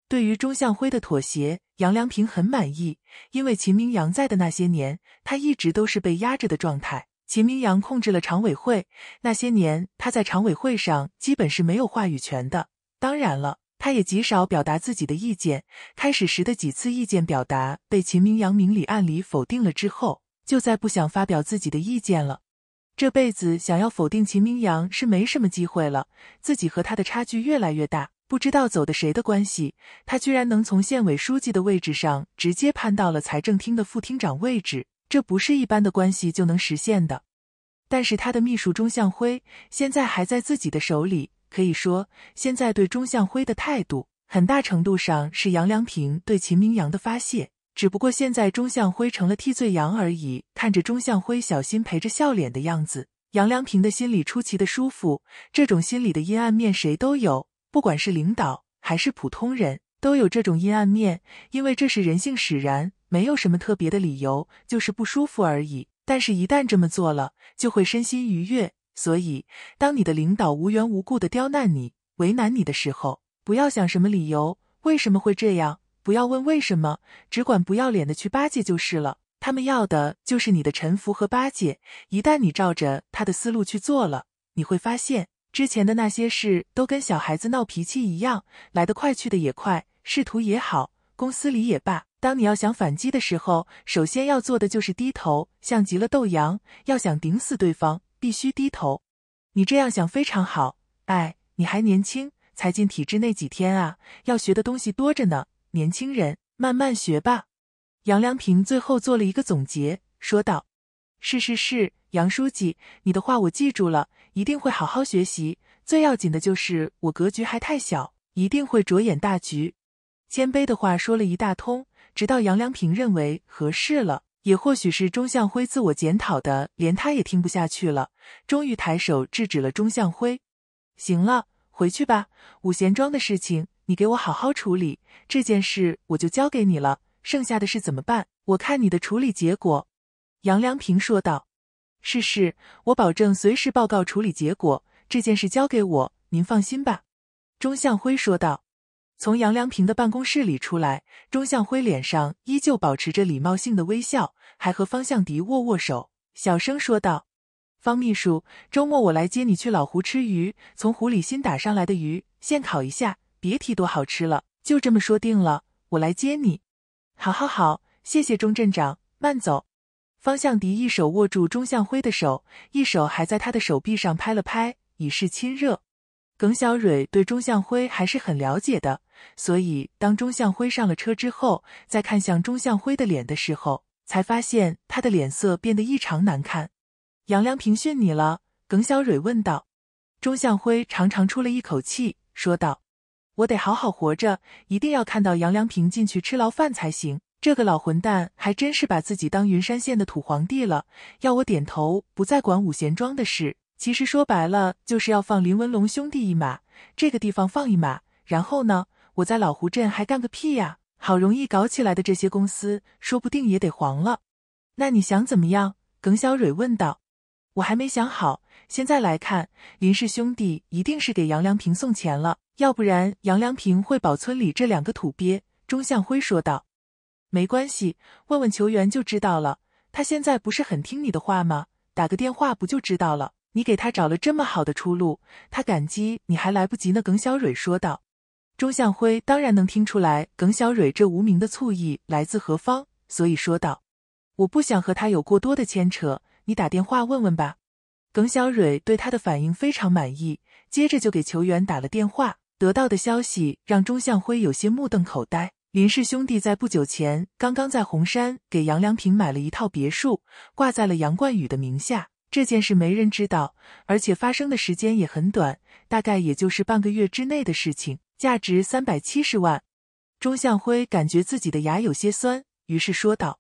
Speaker 1: 对于钟向辉的妥协。杨良平很满意，因为秦明阳在的那些年，他一直都是被压着的状态。秦明阳控制了常委会，那些年他在常委会上基本是没有话语权的。当然了，他也极少表达自己的意见。开始时的几次意见表达被秦明阳明里暗里否定了之后，就再不想发表自己的意见了。这辈子想要否定秦明阳是没什么机会了，自己和他的差距越来越大。不知道走的谁的关系，他居然能从县委书记的位置上直接攀到了财政厅的副厅长位置，这不是一般的关系就能实现的。但是他的秘书钟向辉现在还在自己的手里，可以说现在对钟向辉的态度，很大程度上是杨良平对秦明阳的发泄，只不过现在钟向辉成了替罪羊而已。看着钟向辉小心陪着笑脸的样子，杨良平的心里出奇的舒服。这种心理的阴暗面，谁都有。不管是领导还是普通人，都有这种阴暗面，因为这是人性使然，没有什么特别的理由，就是不舒服而已。但是，一旦这么做了，就会身心愉悦。所以，当你的领导无缘无故的刁难你、为难你的时候，不要想什么理由，为什么会这样，不要问为什么，只管不要脸的去巴结就是了。他们要的就是你的臣服和巴结。一旦你照着他的思路去做了，你会发现。之前的那些事都跟小孩子闹脾气一样，来得快去的也快。仕途也好，公司里也罢，当你要想反击的时候，首先要做的就是低头，像极了斗羊。要想顶死对方，必须低头。你这样想非常好。哎，你还年轻，才进体制那几天啊，要学的东西多着呢。年轻人，慢慢学吧。杨良平最后做了一个总结，说道：“是是是。”杨书记，你的话我记住了，一定会好好学习。最要紧的就是我格局还太小，一定会着眼大局。谦卑的话说了一大通，直到杨良平认为合适了，也或许是钟向辉自我检讨的，连他也听不下去了，终于抬手制止了钟向辉。行了，回去吧。五贤庄的事情，你给我好好处理。这件事我就交给你了，剩下的事怎么办？我看你的处理结果。”杨良平说道。是是，我保证随时报告处理结果。这件事交给我，您放心吧。”钟向辉说道。从杨良平的办公室里出来，钟向辉脸上依旧保持着礼貌性的微笑，还和方向迪握握手，小声说道：“方秘书，周末我来接你去老湖吃鱼，从湖里新打上来的鱼，现烤一下，别提多好吃了。就这么说定了，我来接你。”“好好好，谢谢钟镇长，慢走。”方向迪一手握住钟向辉的手，一手还在他的手臂上拍了拍，以示亲热。耿小蕊对钟向辉还是很了解的，所以当钟向辉上了车之后，在看向钟向辉的脸的时候，才发现他的脸色变得异常难看。杨良平训你了？耿小蕊问道。钟向辉长长出了一口气，说道：“我得好好活着，一定要看到杨良平进去吃牢饭才行。”这个老混蛋还真是把自己当云山县的土皇帝了，要我点头不再管五贤庄的事。其实说白了就是要放林文龙兄弟一马，这个地方放一马，然后呢，我在老湖镇还干个屁呀？好容易搞起来的这些公司，说不定也得黄了。那你想怎么样？耿小蕊问道。我还没想好，现在来看，林氏兄弟一定是给杨良平送钱了，要不然杨良平会保村里这两个土鳖？钟向辉说道。没关系，问问球员就知道了。他现在不是很听你的话吗？打个电话不就知道了？你给他找了这么好的出路，他感激你还来不及呢。”耿小蕊说道。钟向辉当然能听出来，耿小蕊这无名的醋意来自何方，所以说道：“我不想和他有过多的牵扯，你打电话问问吧。”耿小蕊对他的反应非常满意，接着就给球员打了电话，得到的消息让钟向辉有些目瞪口呆。林氏兄弟在不久前刚刚在红山给杨良平买了一套别墅，挂在了杨冠宇的名下。这件事没人知道，而且发生的时间也很短，大概也就是半个月之内的事情，价值三百七十万。钟向辉感觉自己的牙有些酸，于是说道：“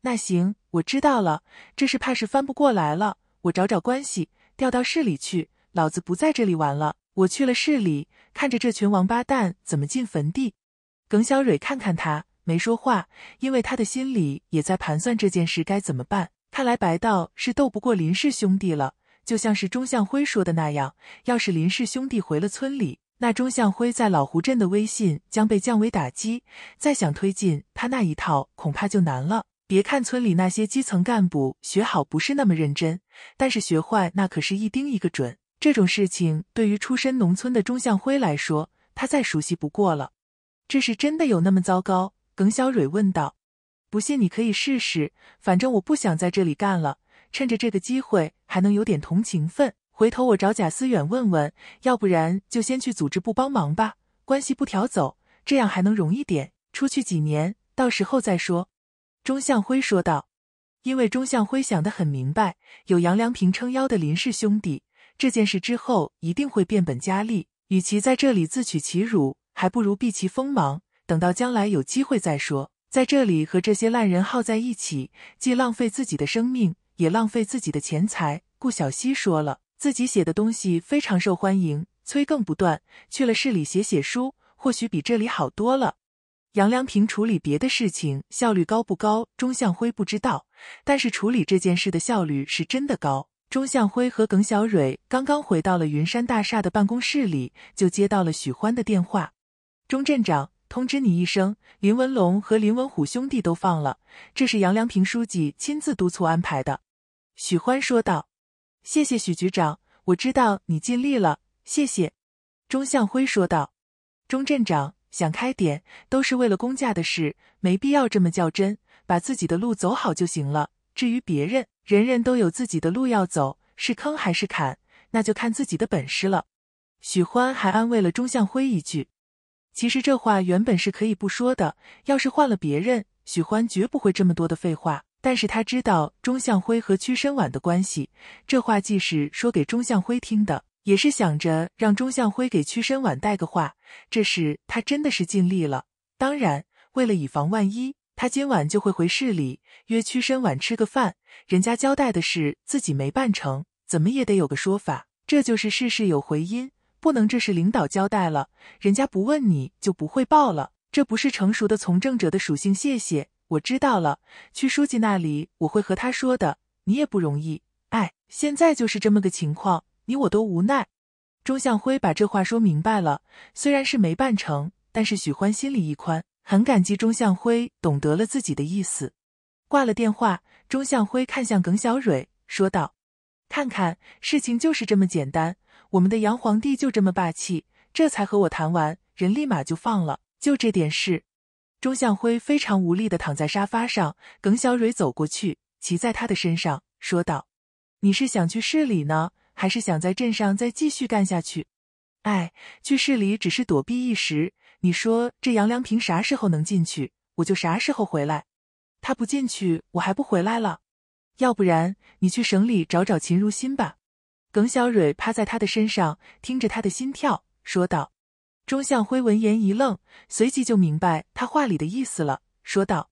Speaker 1: 那行，我知道了。这事怕是翻不过来了，我找找关系，调到市里去。老子不在这里玩了，我去了市里，看着这群王八蛋怎么进坟地。”耿小蕊看看他，没说话，因为他的心里也在盘算这件事该怎么办。看来白道是斗不过林氏兄弟了。就像是钟向辉说的那样，要是林氏兄弟回了村里，那钟向辉在老胡镇的威信将被降维打击，再想推进他那一套恐怕就难了。别看村里那些基层干部学好不是那么认真，但是学坏那可是一丁一个准。这种事情对于出身农村的钟向辉来说，他再熟悉不过了。这是真的有那么糟糕？耿小蕊问道。不信你可以试试，反正我不想在这里干了。趁着这个机会，还能有点同情分。回头我找贾思远问问，要不然就先去组织部帮忙吧，关系不调走，这样还能容易点。出去几年，到时候再说。钟向辉说道。因为钟向辉想的很明白，有杨良平撑腰的林氏兄弟，这件事之后一定会变本加厉。与其在这里自取其辱。还不如避其锋芒，等到将来有机会再说。在这里和这些烂人耗在一起，既浪费自己的生命，也浪费自己的钱财。顾小西说了，自己写的东西非常受欢迎，催更不断。去了市里写写书，或许比这里好多了。杨良平处理别的事情效率高不高，钟向辉不知道，但是处理这件事的效率是真的高。钟向辉和耿小蕊刚刚回到了云山大厦的办公室里，就接到了许欢的电话。钟镇长，通知你一声，林文龙和林文虎兄弟都放了，这是杨良平书记亲自督促安排的。”许欢说道，“谢谢许局长，我知道你尽力了，谢谢。”钟向辉说道，“钟镇长，想开点，都是为了公家的事，没必要这么较真，把自己的路走好就行了。至于别人，人人都有自己的路要走，是坑还是坎，那就看自己的本事了。”许欢还安慰了钟向辉一句。其实这话原本是可以不说的，要是换了别人，许欢绝不会这么多的废话。但是他知道钟向辉和屈身婉的关系，这话既是说给钟向辉听的，也是想着让钟向辉给屈身婉带个话。这事他真的是尽力了，当然，为了以防万一，他今晚就会回市里约屈身婉吃个饭。人家交代的事自己没办成，怎么也得有个说法。这就是事事有回音。不能，这是领导交代了，人家不问你就不会报了，这不是成熟的从政者的属性。谢谢，我知道了，去书记那里我会和他说的。你也不容易，哎，现在就是这么个情况，你我都无奈。钟向辉把这话说明白了，虽然是没办成，但是许欢心里一宽，很感激钟向辉懂得了自己的意思。挂了电话，钟向辉看向耿小蕊，说道：“看看，事情就是这么简单。”我们的杨皇帝就这么霸气，这才和我谈完，人立马就放了。就这点事。钟向辉非常无力的躺在沙发上，耿小蕊走过去，骑在他的身上，说道：“你是想去市里呢，还是想在镇上再继续干下去？”“哎，去市里只是躲避一时。你说这杨良平啥时候能进去，我就啥时候回来。他不进去，我还不回来了。要不然，你去省里找找秦如新吧。”耿小蕊趴在他的身上，听着他的心跳，说道：“钟向辉，闻言一愣，随即就明白他话里的意思了，说道：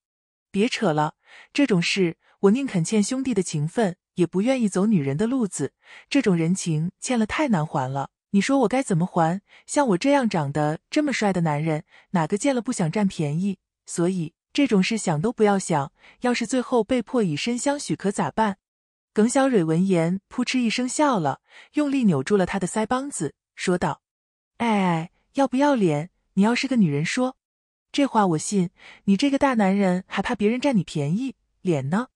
Speaker 1: 别扯了，这种事我宁肯欠兄弟的情分，也不愿意走女人的路子。这种人情欠了太难还了。你说我该怎么还？像我这样长得这么帅的男人，哪个见了不想占便宜？所以这种事想都不要想。要是最后被迫以身相许，可咋办？”耿小蕊闻言，扑哧一声笑了，用力扭住了他的腮帮子，说道：“哎哎，要不要脸？你要是个女人，说这话我信。你这个大男人还怕别人占你便宜脸呢？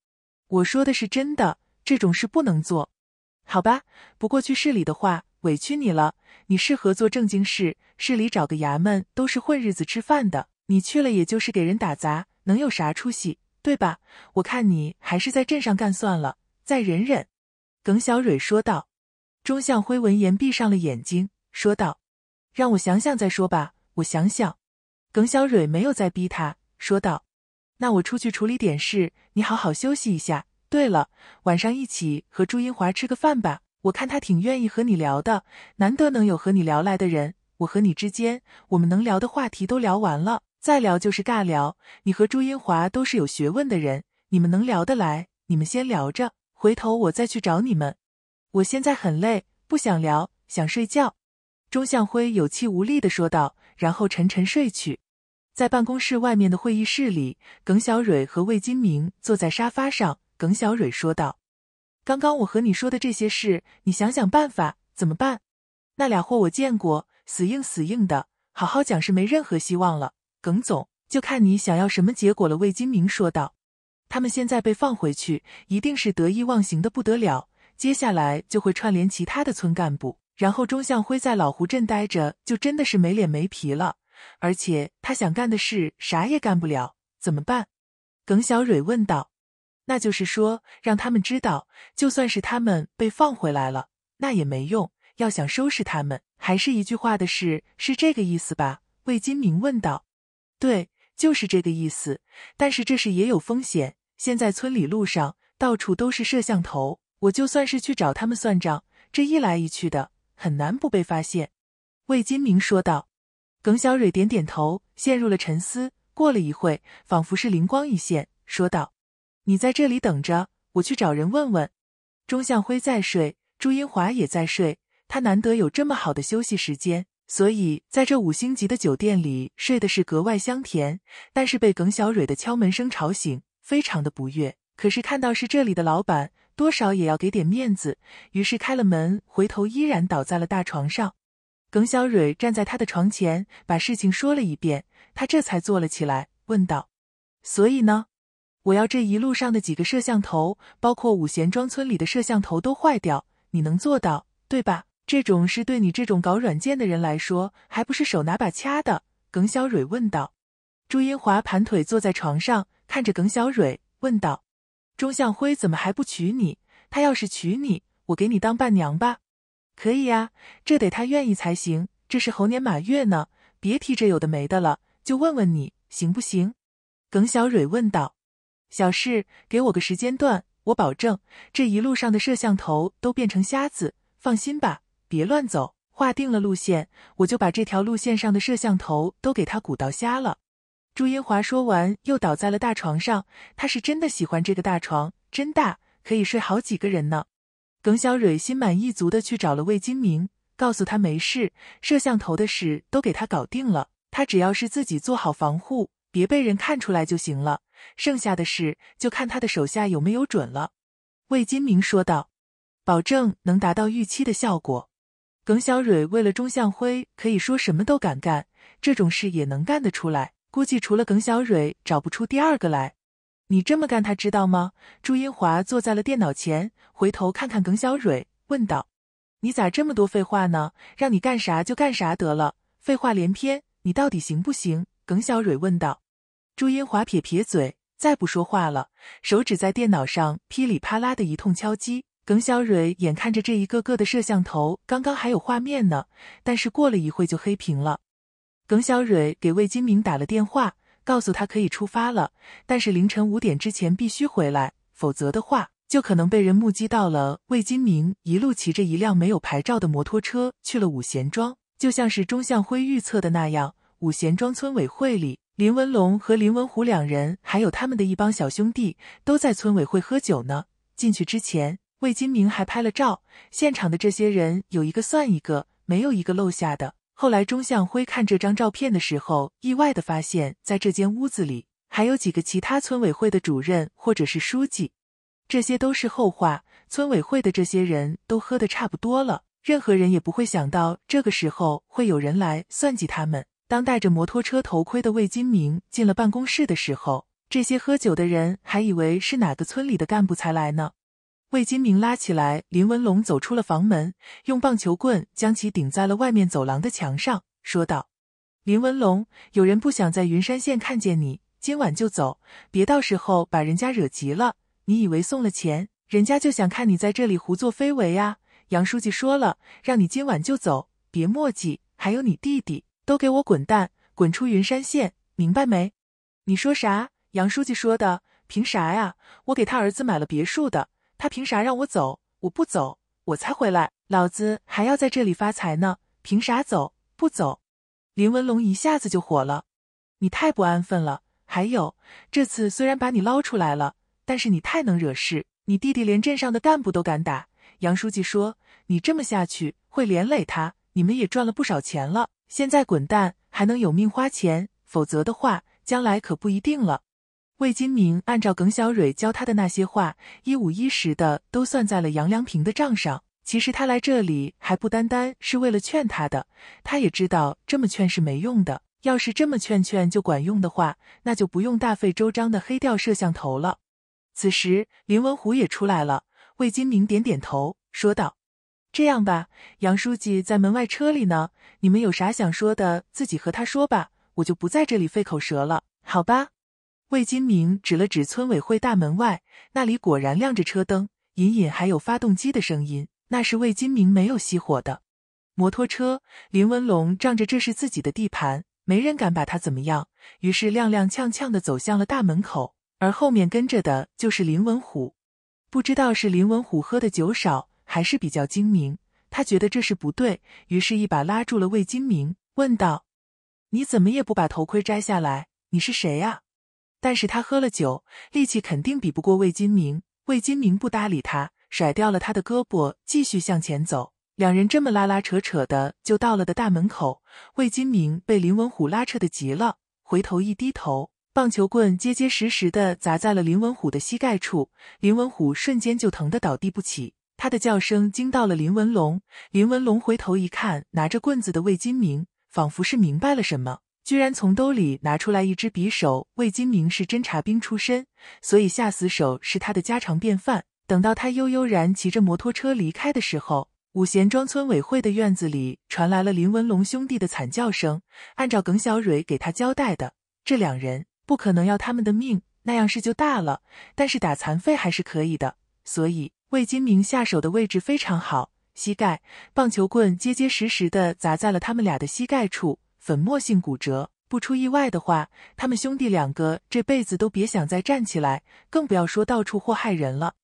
Speaker 1: 我说的是真的，这种事不能做，好吧？不过去市里的话，委屈你了。你适合做正经事，市里找个衙门都是混日子吃饭的，你去了也就是给人打杂，能有啥出息？对吧？我看你还是在镇上干算了。”再忍忍，耿小蕊说道。钟向辉闻言闭上了眼睛，说道：“让我想想再说吧，我想想。”耿小蕊没有再逼他，说道：“那我出去处理点事，你好好休息一下。对了，晚上一起和朱英华吃个饭吧，我看他挺愿意和你聊的，难得能有和你聊来的人。我和你之间，我们能聊的话题都聊完了，再聊就是尬聊。你和朱英华都是有学问的人，你们能聊得来，你们先聊着。”回头我再去找你们，我现在很累，不想聊，想睡觉。”钟向辉有气无力的说道，然后沉沉睡去。在办公室外面的会议室里，耿小蕊和魏金明坐在沙发上。耿小蕊说道：“刚刚我和你说的这些事，你想想办法，怎么办？那俩货我见过，死硬死硬的，好好讲是没任何希望了。耿总，就看你想要什么结果了。”魏金明说道。他们现在被放回去，一定是得意忘形的不得了。接下来就会串联其他的村干部，然后钟向辉在老胡镇待着，就真的是没脸没皮了。而且他想干的事，啥也干不了。怎么办？耿小蕊问道。那就是说，让他们知道，就算是他们被放回来了，那也没用。要想收拾他们，还是一句话的事，是这个意思吧？魏金明问道。对，就是这个意思。但是这事也有风险。现在村里路上到处都是摄像头，我就算是去找他们算账，这一来一去的，很难不被发现。”魏金明说道。耿小蕊点点头，陷入了沉思。过了一会，仿佛是灵光一现，说道：“你在这里等着，我去找人问问。”钟向辉在睡，朱英华也在睡。他难得有这么好的休息时间，所以在这五星级的酒店里睡的是格外香甜。但是被耿小蕊的敲门声吵醒。非常的不悦，可是看到是这里的老板，多少也要给点面子，于是开了门，回头依然倒在了大床上。耿小蕊站在他的床前，把事情说了一遍，他这才坐了起来，问道：“所以呢？我要这一路上的几个摄像头，包括五贤庄村里的摄像头都坏掉，你能做到，对吧？这种事对你这种搞软件的人来说，还不是手拿把掐的？”耿小蕊问道。朱英华盘腿坐在床上，看着耿小蕊问道：“钟向辉怎么还不娶你？他要是娶你，我给你当伴娘吧？”“可以呀，这得他愿意才行。这是猴年马月呢，别提这有的没的了。就问问你行不行？”耿小蕊问道。“小事，给我个时间段，我保证这一路上的摄像头都变成瞎子。放心吧，别乱走，划定了路线，我就把这条路线上的摄像头都给他鼓捣瞎了。”朱英华说完，又倒在了大床上。他是真的喜欢这个大床，真大，可以睡好几个人呢。耿小蕊心满意足的去找了魏金明，告诉他没事，摄像头的事都给他搞定了。他只要是自己做好防护，别被人看出来就行了。剩下的事就看他的手下有没有准了。魏金明说道：“保证能达到预期的效果。”耿小蕊为了钟向辉，可以说什么都敢干，这种事也能干得出来。估计除了耿小蕊，找不出第二个来。你这么干，他知道吗？朱英华坐在了电脑前，回头看看耿小蕊，问道：“你咋这么多废话呢？让你干啥就干啥得了，废话连篇，你到底行不行？”耿小蕊问道。朱英华撇撇嘴，再不说话了，手指在电脑上噼里啪啦的一通敲击。耿小蕊眼看着这一个个的摄像头，刚刚还有画面呢，但是过了一会就黑屏了。耿小蕊给魏金明打了电话，告诉他可以出发了，但是凌晨五点之前必须回来，否则的话就可能被人目击到了。魏金明一路骑着一辆没有牌照的摩托车去了五贤庄，就像是钟向辉预测的那样，五贤庄村委会里，林文龙和林文虎两人，还有他们的一帮小兄弟，都在村委会喝酒呢。进去之前，魏金明还拍了照，现场的这些人有一个算一个，没有一个漏下的。后来，钟向辉看这张照片的时候，意外的发现，在这间屋子里还有几个其他村委会的主任或者是书记。这些都是后话。村委会的这些人都喝的差不多了，任何人也不会想到这个时候会有人来算计他们。当戴着摩托车头盔的魏金明进了办公室的时候，这些喝酒的人还以为是哪个村里的干部才来呢。魏金明拉起来林文龙，走出了房门，用棒球棍将其顶在了外面走廊的墙上，说道：“林文龙，有人不想在云山县看见你，今晚就走，别到时候把人家惹急了。你以为送了钱，人家就想看你在这里胡作非为呀？杨书记说了，让你今晚就走，别墨迹。还有你弟弟，都给我滚蛋，滚出云山县，明白没？”“你说啥？”“杨书记说的，凭啥呀？我给他儿子买了别墅的。”他凭啥让我走？我不走，我才回来，老子还要在这里发财呢！凭啥走？不走！林文龙一下子就火了，你太不安分了。还有，这次虽然把你捞出来了，但是你太能惹事，你弟弟连镇上的干部都敢打。杨书记说，你这么下去会连累他，你们也赚了不少钱了，现在滚蛋还能有命花钱，否则的话，将来可不一定了。魏金明按照耿小蕊教他的那些话，一五一十的都算在了杨良平的账上。其实他来这里还不单单是为了劝他的，他也知道这么劝是没用的。要是这么劝劝就管用的话，那就不用大费周章的黑掉摄像头了。此时，林文虎也出来了。魏金明点点头，说道：“这样吧，杨书记在门外车里呢，你们有啥想说的，自己和他说吧，我就不在这里费口舌了，好吧？”魏金明指了指村委会大门外，那里果然亮着车灯，隐隐还有发动机的声音。那是魏金明没有熄火的摩托车。林文龙仗着这是自己的地盘，没人敢把他怎么样，于是踉踉跄跄的走向了大门口，而后面跟着的就是林文虎。不知道是林文虎喝的酒少，还是比较精明，他觉得这是不对，于是一把拉住了魏金明，问道：“你怎么也不把头盔摘下来？你是谁呀？”但是他喝了酒，力气肯定比不过魏金明。魏金明不搭理他，甩掉了他的胳膊，继续向前走。两人这么拉拉扯扯的，就到了的大门口。魏金明被林文虎拉扯的急了，回头一低头，棒球棍结结实实的砸在了林文虎的膝盖处。林文虎瞬间就疼得倒地不起，他的叫声惊到了林文龙。林文龙回头一看，拿着棍子的魏金明，仿佛是明白了什么。居然从兜里拿出来一支匕首。魏金明是侦察兵出身，所以下死手是他的家常便饭。等到他悠悠然骑着摩托车离开的时候，五贤庄村委会的院子里传来了林文龙兄弟的惨叫声。按照耿小蕊给他交代的，这两人不可能要他们的命，那样事就大了。但是打残废还是可以的，所以魏金明下手的位置非常好，膝盖，棒球棍结结实实的砸在了他们俩的膝盖处。粉末性骨折，不出意外的话，他们兄弟两个这辈子都别想再站起来，更不要说到处祸害人了。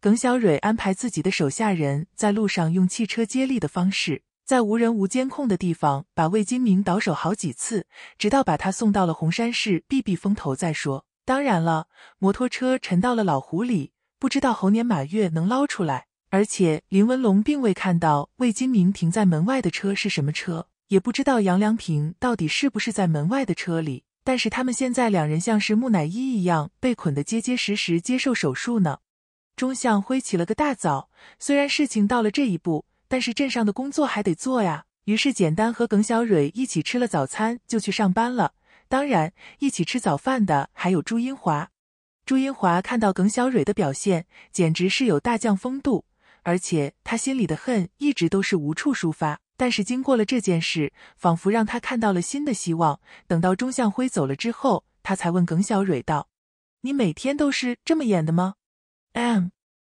Speaker 1: 耿小蕊安排自己的手下人在路上用汽车接力的方式，在无人无监控的地方把魏金明倒手好几次，直到把他送到了红山市避避风头再说。当然了，摩托车沉到了老湖里，不知道猴年马月能捞出来。而且林文龙并未看到魏金明停在门外的车是什么车。也不知道杨良平到底是不是在门外的车里，但是他们现在两人像是木乃伊一样被捆得结结实实，接受手术呢。钟向辉起了个大早，虽然事情到了这一步，但是镇上的工作还得做呀。于是简单和耿小蕊一起吃了早餐，就去上班了。当然，一起吃早饭的还有朱英华。朱英华看到耿小蕊的表现，简直是有大将风度，而且他心里的恨一直都是无处抒发。但是经过了这件事，仿佛让他看到了新的希望。等到钟向辉走了之后，他才问耿小蕊道：“你每天都是这么演的吗？”“M，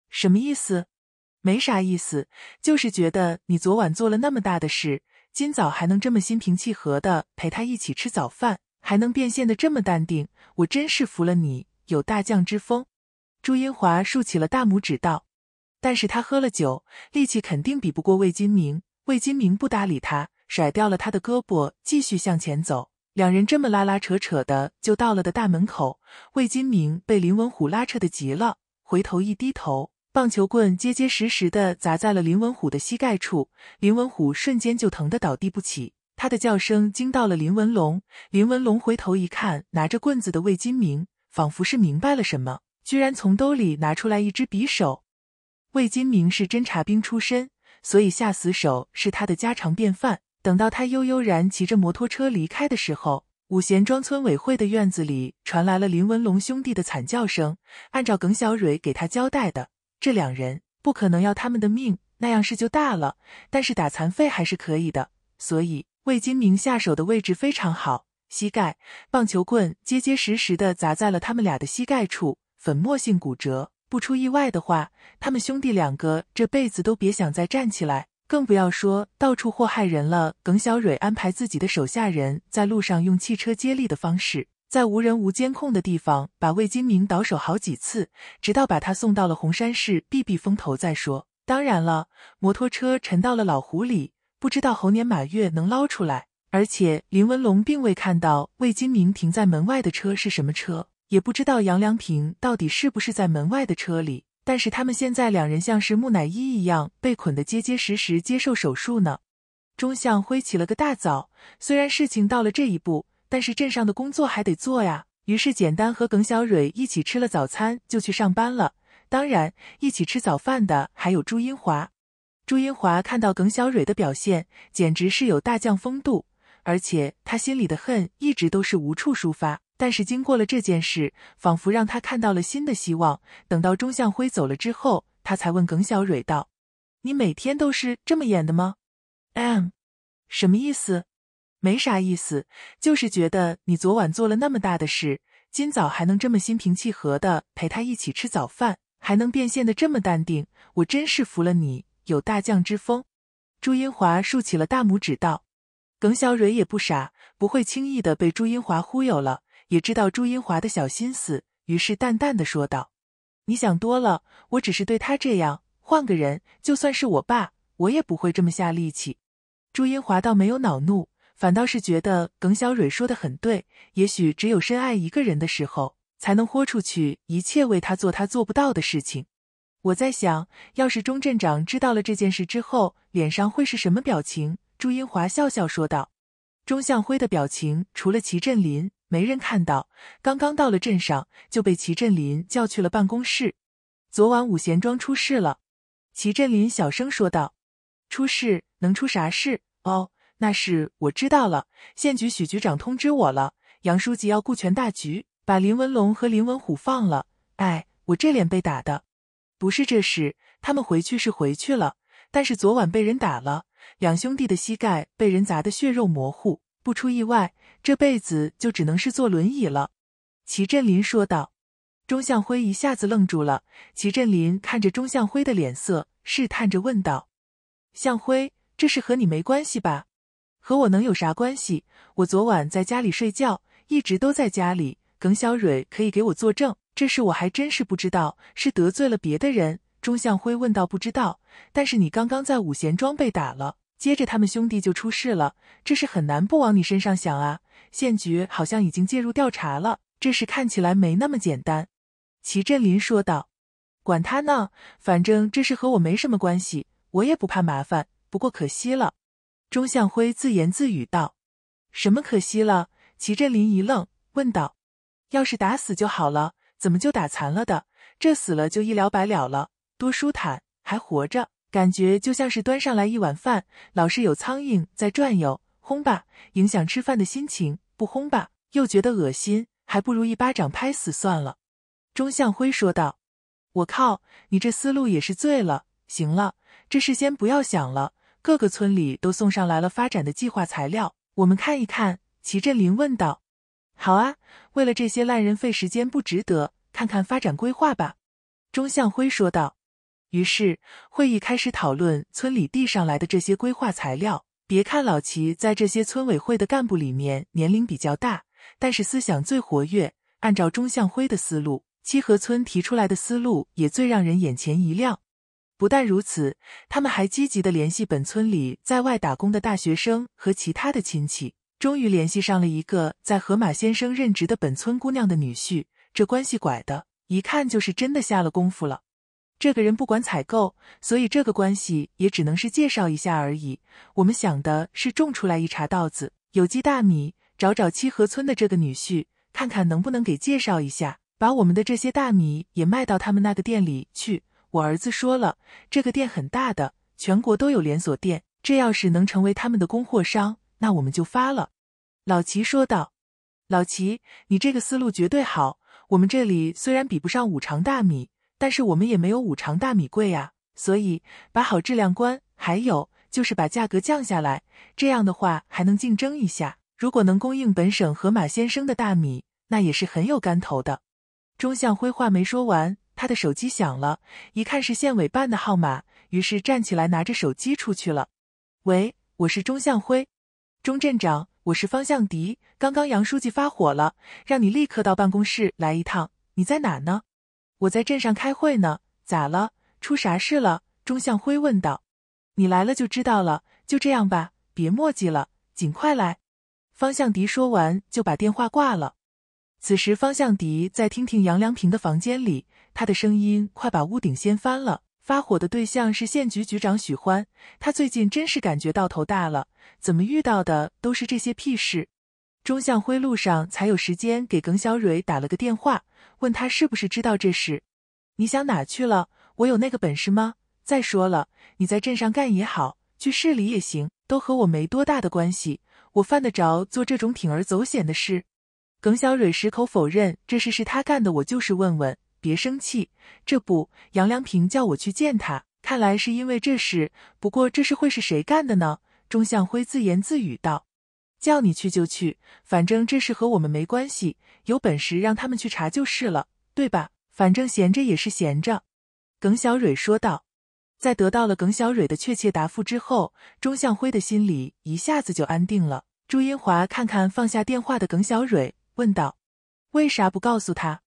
Speaker 1: 什么意思？”“没啥意思，就是觉得你昨晚做了那么大的事，今早还能这么心平气和的陪他一起吃早饭，还能变现的这么淡定，我真是服了你，有大将之风。”朱英华竖起了大拇指道：“但是他喝了酒，力气肯定比不过魏金明。”魏金明不搭理他，甩掉了他的胳膊，继续向前走。两人这么拉拉扯扯的，就到了的大门口。魏金明被林文虎拉扯的急了，回头一低头，棒球棍结结实实的砸在了林文虎的膝盖处，林文虎瞬间就疼的倒地不起。他的叫声惊到了林文龙，林文龙回头一看，拿着棍子的魏金明仿佛是明白了什么，居然从兜里拿出来一支匕首。魏金明是侦察兵出身。所以下死手是他的家常便饭。等到他悠悠然骑着摩托车离开的时候，五贤庄村委会的院子里传来了林文龙兄弟的惨叫声。按照耿小蕊给他交代的，这两人不可能要他们的命，那样事就大了。但是打残废还是可以的。所以魏金明下手的位置非常好，膝盖棒球棍结结实实的砸在了他们俩的膝盖处，粉末性骨折。不出意外的话，他们兄弟两个这辈子都别想再站起来，更不要说到处祸害人了。耿小蕊安排自己的手下人在路上用汽车接力的方式，在无人无监控的地方把魏金明倒手好几次，直到把他送到了红山市避避风头再说。当然了，摩托车沉到了老湖里，不知道猴年马月能捞出来。而且林文龙并未看到魏金明停在门外的车是什么车。也不知道杨良平到底是不是在门外的车里，但是他们现在两人像是木乃伊一样被捆得结结实实，接受手术呢。钟向辉起了个大早，虽然事情到了这一步，但是镇上的工作还得做呀。于是简单和耿小蕊一起吃了早餐，就去上班了。当然，一起吃早饭的还有朱英华。朱英华看到耿小蕊的表现，简直是有大将风度，而且他心里的恨一直都是无处抒发。但是经过了这件事，仿佛让他看到了新的希望。等到钟向辉走了之后，他才问耿小蕊道：“你每天都是这么演的吗？”“M，什么意思？”“没啥意思，就是觉得你昨晚做了那么大的事，今早还能这么心平气和的陪他一起吃早饭，还能变现的这么淡定，我真是服了你，有大将之风。”朱英华竖起了大拇指道。耿小蕊也不傻，不会轻易的被朱英华忽悠了。也知道朱英华的小心思，于是淡淡的说道：“你想多了，我只是对他这样。换个人，就算是我爸，我也不会这么下力气。”朱英华倒没有恼怒，反倒是觉得耿小蕊说的很对。也许只有深爱一个人的时候，才能豁出去一切为他做他做不到的事情。我在想，要是钟镇长知道了这件事之后，脸上会是什么表情？朱英华笑笑说道：“钟向辉的表情，除了齐振林。”没人看到，刚刚到了镇上就被齐振林叫去了办公室。昨晚五贤庄出事了，齐振林小声说道：“出事能出啥事？哦，那是我知道了。县局许局长通知我了，杨书记要顾全大局，把林文龙和林文虎放了。哎，我这脸被打的，不是这事。他们回去是回去了，但是昨晚被人打了，两兄弟的膝盖被人砸得血肉模糊，不出意外。”这辈子就只能是坐轮椅了。”齐振林说道。钟向辉一下子愣住了。齐振林看着钟向辉的脸色，试探着问道：“向辉，这事和你没关系吧？和我能有啥关系？我昨晚在家里睡觉，一直都在家里。耿小蕊可以给我作证。这事我还真是不知道，是得罪了别的人。”钟向辉问道：“不知道，但是你刚刚在五贤庄被打了，接着他们兄弟就出事了，这事很难不往你身上想啊。”县局好像已经介入调查了，这事看起来没那么简单。”齐振林说道。“管他呢，反正这事和我没什么关系，我也不怕麻烦。不过可惜了。”钟向辉自言自语道。“什么可惜了？”齐振林一愣，问道。“要是打死就好了，怎么就打残了的？这死了就一了百了了，多舒坦。还活着，感觉就像是端上来一碗饭，老是有苍蝇在转悠。”轰吧，影响吃饭的心情；不轰吧，又觉得恶心，还不如一巴掌拍死算了。”钟向辉说道，“我靠，你这思路也是醉了！行了，这事先不要想了。各个村里都送上来了发展的计划材料，我们看一看。”齐振林问道，“好啊，为了这些烂人费时间不值得，看看发展规划吧。”钟向辉说道。于是会议开始讨论村里递上来的这些规划材料。别看老齐在这些村委会的干部里面年龄比较大，但是思想最活跃。按照钟向辉的思路，七河村提出来的思路也最让人眼前一亮。不但如此，他们还积极的联系本村里在外打工的大学生和其他的亲戚，终于联系上了一个在河马先生任职的本村姑娘的女婿。这关系拐的，一看就是真的下了功夫了。这个人不管采购，所以这个关系也只能是介绍一下而已。我们想的是种出来一茬稻子，有机大米，找找七河村的这个女婿，看看能不能给介绍一下，把我们的这些大米也卖到他们那个店里去。我儿子说了，这个店很大的，全国都有连锁店，这要是能成为他们的供货商，那我们就发了。”老齐说道，“老齐，你这个思路绝对好。我们这里虽然比不上五常大米。”但是我们也没有五常大米贵呀，所以把好质量关，还有就是把价格降下来，这样的话还能竞争一下。如果能供应本省河马先生的大米，那也是很有干头的。钟向辉话没说完，他的手机响了，一看是县委办的号码，于是站起来拿着手机出去了。喂，我是钟向辉，钟镇长，我是方向迪，刚刚杨书记发火了，让你立刻到办公室来一趟，你在哪呢？我在镇上开会呢，咋了？出啥事了？钟向辉问道。你来了就知道了，就这样吧，别墨迹了，尽快来。方向迪说完就把电话挂了。此时方向迪在听听杨良平的房间里，他的声音快把屋顶掀翻了。发火的对象是县局局长许欢，他最近真是感觉到头大了，怎么遇到的都是这些屁事。钟向辉路上才有时间给耿小蕊打了个电话，问他是不是知道这事。你想哪去了？我有那个本事吗？再说了，你在镇上干也好，去市里也行，都和我没多大的关系。我犯得着做这种铤而走险的事？耿小蕊矢口否认这事是他干的，我就是问问，别生气。这不，杨良平叫我去见他，看来是因为这事。不过这事会是谁干的呢？钟向辉自言自语道。叫你去就去，反正这事和我们没关系，有本事让他们去查就是了，对吧？反正闲着也是闲着。”耿小蕊说道。在得到了耿小蕊的确切答复之后，钟向辉的心里一下子就安定了。朱英华看看放下电话的耿小蕊，问道：“为啥不告诉他？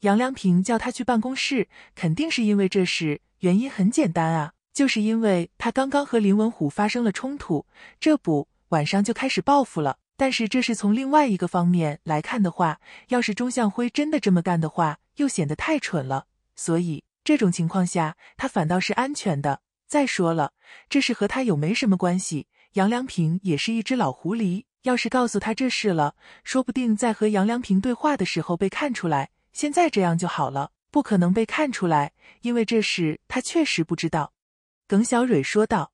Speaker 1: 杨良平叫他去办公室，肯定是因为这事。原因很简单啊，就是因为他刚刚和林文虎发生了冲突，这不。”晚上就开始报复了，但是这是从另外一个方面来看的话，要是钟向辉真的这么干的话，又显得太蠢了。所以这种情况下，他反倒是安全的。再说了，这事和他有没什么关系。杨良平也是一只老狐狸，要是告诉他这事了，说不定在和杨良平对话的时候被看出来。现在这样就好了，不可能被看出来，因为这事他确实不知道。耿小蕊说道。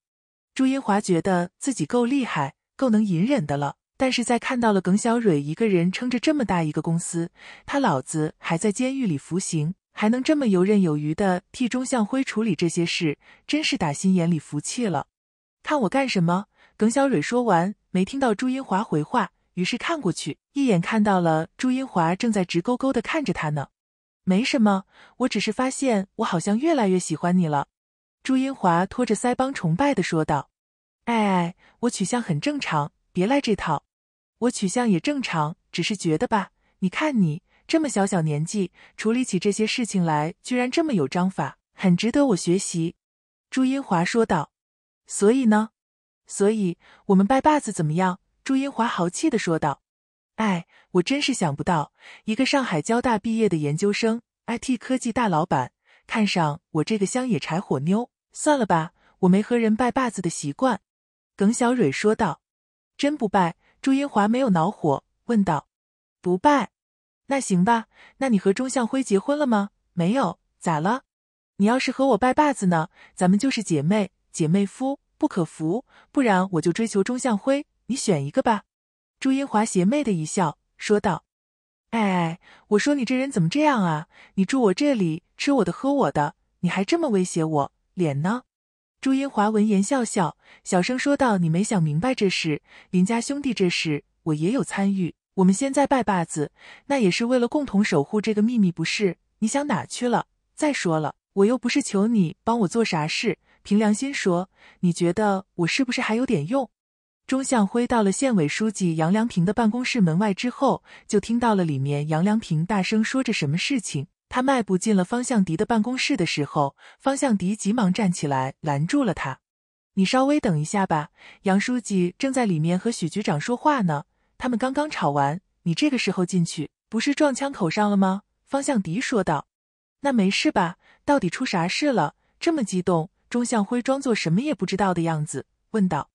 Speaker 1: 朱英华觉得自己够厉害。够能隐忍的了，但是在看到了耿小蕊一个人撑着这么大一个公司，他老子还在监狱里服刑，还能这么游刃有余的替钟向辉处理这些事，真是打心眼里服气了。看我干什么？耿小蕊说完，没听到朱英华回话，于是看过去，一眼看到了朱英华正在直勾勾的看着他呢。没什么，我只是发现我好像越来越喜欢你了。朱英华托着腮帮，崇拜的说道。哎哎，我取向很正常，别来这套。我取向也正常，只是觉得吧，你看你这么小小年纪，处理起这些事情来居然这么有章法，很值得我学习。”朱英华说道。“所以呢？所以我们拜把子怎么样？”朱英华豪气的说道。“哎，我真是想不到，一个上海交大毕业的研究生，IT 科技大老板，看上我这个乡野柴火妞。算了吧，我没和人拜把子的习惯。”耿小蕊说道：“真不拜。”朱英华没有恼火，问道：“不拜？那行吧。那你和钟向辉结婚了吗？没有，咋了？你要是和我拜把子呢，咱们就是姐妹，姐妹夫不可服，不然我就追求钟向辉。你选一个吧。”朱英华邪魅的一笑，说道：“哎哎，我说你这人怎么这样啊？你住我这里，吃我的，喝我的，你还这么威胁我，脸呢？”朱英华闻言笑笑，小声说道：“你没想明白这事，林家兄弟这事我也有参与。我们现在拜把子，那也是为了共同守护这个秘密，不是？你想哪去了？再说了，我又不是求你帮我做啥事。凭良心说，你觉得我是不是还有点用？”钟向辉到了县委书记杨良平的办公室门外之后，就听到了里面杨良平大声说着什么事情。他迈步进了方向迪的办公室的时候，方向迪急忙站起来拦住了他：“你稍微等一下吧，杨书记正在里面和许局长说话呢，他们刚刚吵完，你这个时候进去不是撞枪口上了吗？”方向迪说道。那没事吧？到底出啥事了？这么激动？钟向辉装作什么也不知道的样子问道。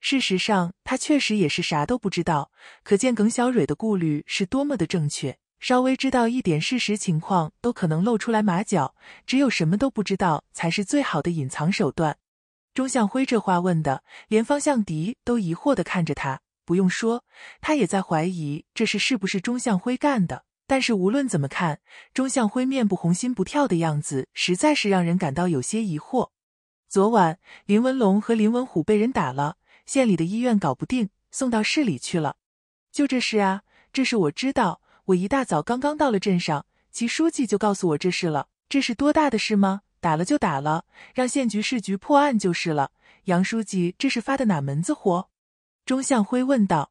Speaker 1: 事实上，他确实也是啥都不知道，可见耿小蕊的顾虑是多么的正确。稍微知道一点事实情况都可能露出来马脚，只有什么都不知道才是最好的隐藏手段。钟向辉这话问的，连方向迪都疑惑的看着他。不用说，他也在怀疑这事是不是钟向辉干的。但是无论怎么看，钟向辉面不红心不跳的样子，实在是让人感到有些疑惑。昨晚林文龙和林文虎被人打了，县里的医院搞不定，送到市里去了。就这事啊，这事我知道。我一大早刚刚到了镇上，齐书记就告诉我这事了。这是多大的事吗？打了就打了，让县局、市局破案就是了。杨书记这是发的哪门子火？钟向辉问道。